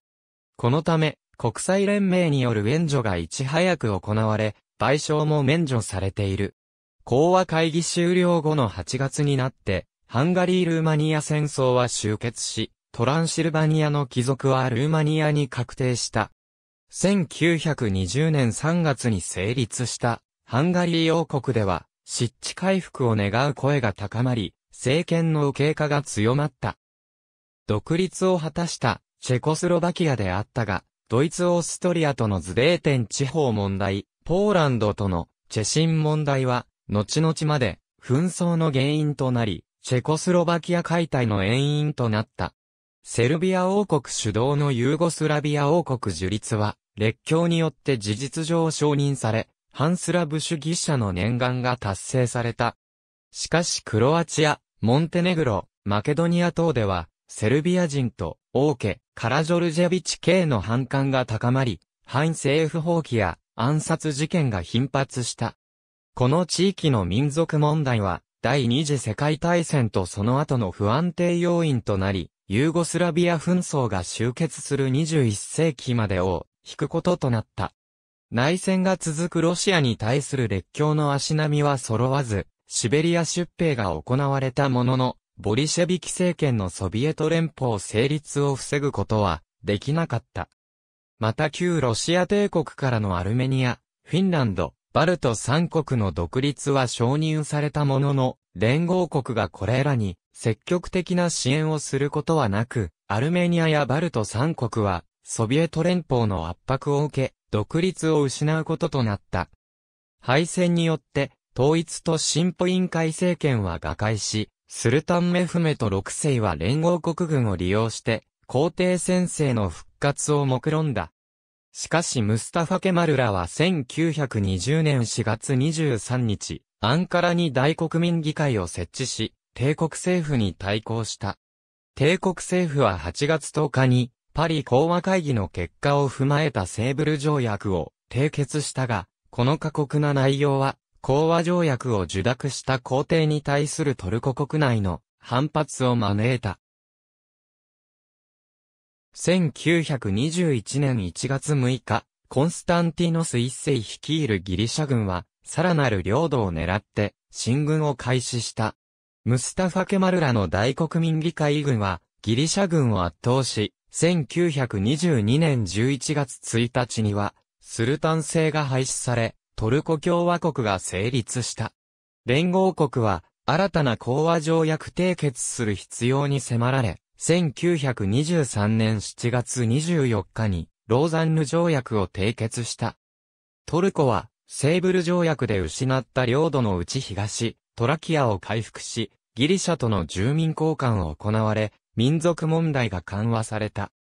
このため、国際連盟による援助がいち早く行われ、賠償も免除されている。講和会議終了後の8月になって、ハンガリー・ルーマニア戦争は終結し、トランシルバニアの帰属はルーマニアに確定した。1920年3月に成立したハンガリー王国では、湿地回復を願う声が高まり、政権の右傾化が強まった。独立を果たしたチェコスロバキアであったが、ドイツ・オーストリアとのズデーテン地方問題、ポーランドとのチェシン問題は、後々まで紛争の原因となり、チェコスロバキア解体の遠因となった。セルビア王国主導のユーゴスラビア王国樹立は、列強によって事実上承認され、ハンスラブ主義者の念願が達成された。しかしクロアチア、モンテネグロ、マケドニア等では、セルビア人と王家、カラジョルジェビチ系の反感が高まり、反政府放棄や暗殺事件が頻発した。この地域の民族問題は、第二次世界大戦とその後の不安定要因となり、ユーゴスラビア紛争が終結する21世紀までを引くこととなった。内戦が続くロシアに対する列強の足並みは揃わず、シベリア出兵が行われたものの、ボリシェビキ政権のソビエト連邦成立を防ぐことはできなかった。また旧ロシア帝国からのアルメニア、フィンランド、バルト3国の独立は承認されたものの、連合国がこれらに積極的な支援をすることはなく、アルメニアやバルト3国はソビエト連邦の圧迫を受け、独立を失うこととなった。敗戦によって、統一と進歩委員会政権は瓦解し、スルタンメフメト6世は連合国軍を利用して、皇帝先生の復活を目論んだ。しかしムスタファ・ケマルラは1920年4月23日、アンカラに大国民議会を設置し、帝国政府に対抗した。帝国政府は8月10日に、パリ講和会議の結果を踏まえたセーブル条約を締結したが、この過酷な内容は講和条約を受諾した皇帝に対するトルコ国内の反発を招いた。1921年1月6日、コンスタンティノス一世率いるギリシャ軍は、さらなる領土を狙って、進軍を開始した。ムスタファ・ケマルラの大国民議会軍は、ギリシャ軍を圧倒し、1922年11月1日には、スルタン制が廃止され、トルコ共和国が成立した。連合国は、新たな講和条約締結する必要に迫られ、1923年7月24日に、ローザンヌ条約を締結した。トルコは、セーブル条約で失った領土のうち東、トラキアを回復し、ギリシャとの住民交換を行われ、民族問題が緩和された。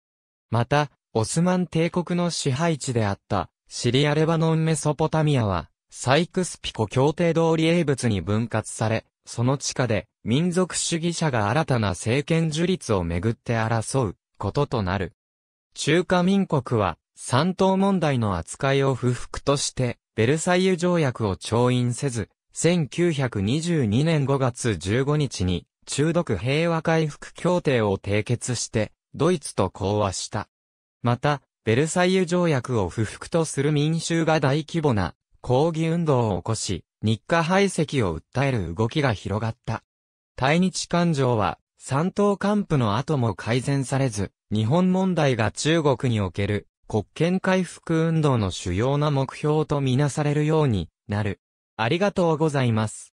また、オスマン帝国の支配地であったシリアレバノンメソポタミアは、サイクスピコ協定通り英仏に分割され、その地下で民族主義者が新たな政権樹立をめぐって争うこととなる。中華民国は三島問題の扱いを不服としてベルサイユ条約を調印せず、1922年5月15日に中毒平和回復協定を締結してドイツと講和した。また、ベルサイユ条約を不服とする民衆が大規模な抗議運動を起こし、日課排斥を訴える動きが広がった。対日感情は、三島幹部の後も改善されず、日本問題が中国における国権回復運動の主要な目標とみなされるようになる。ありがとうございます。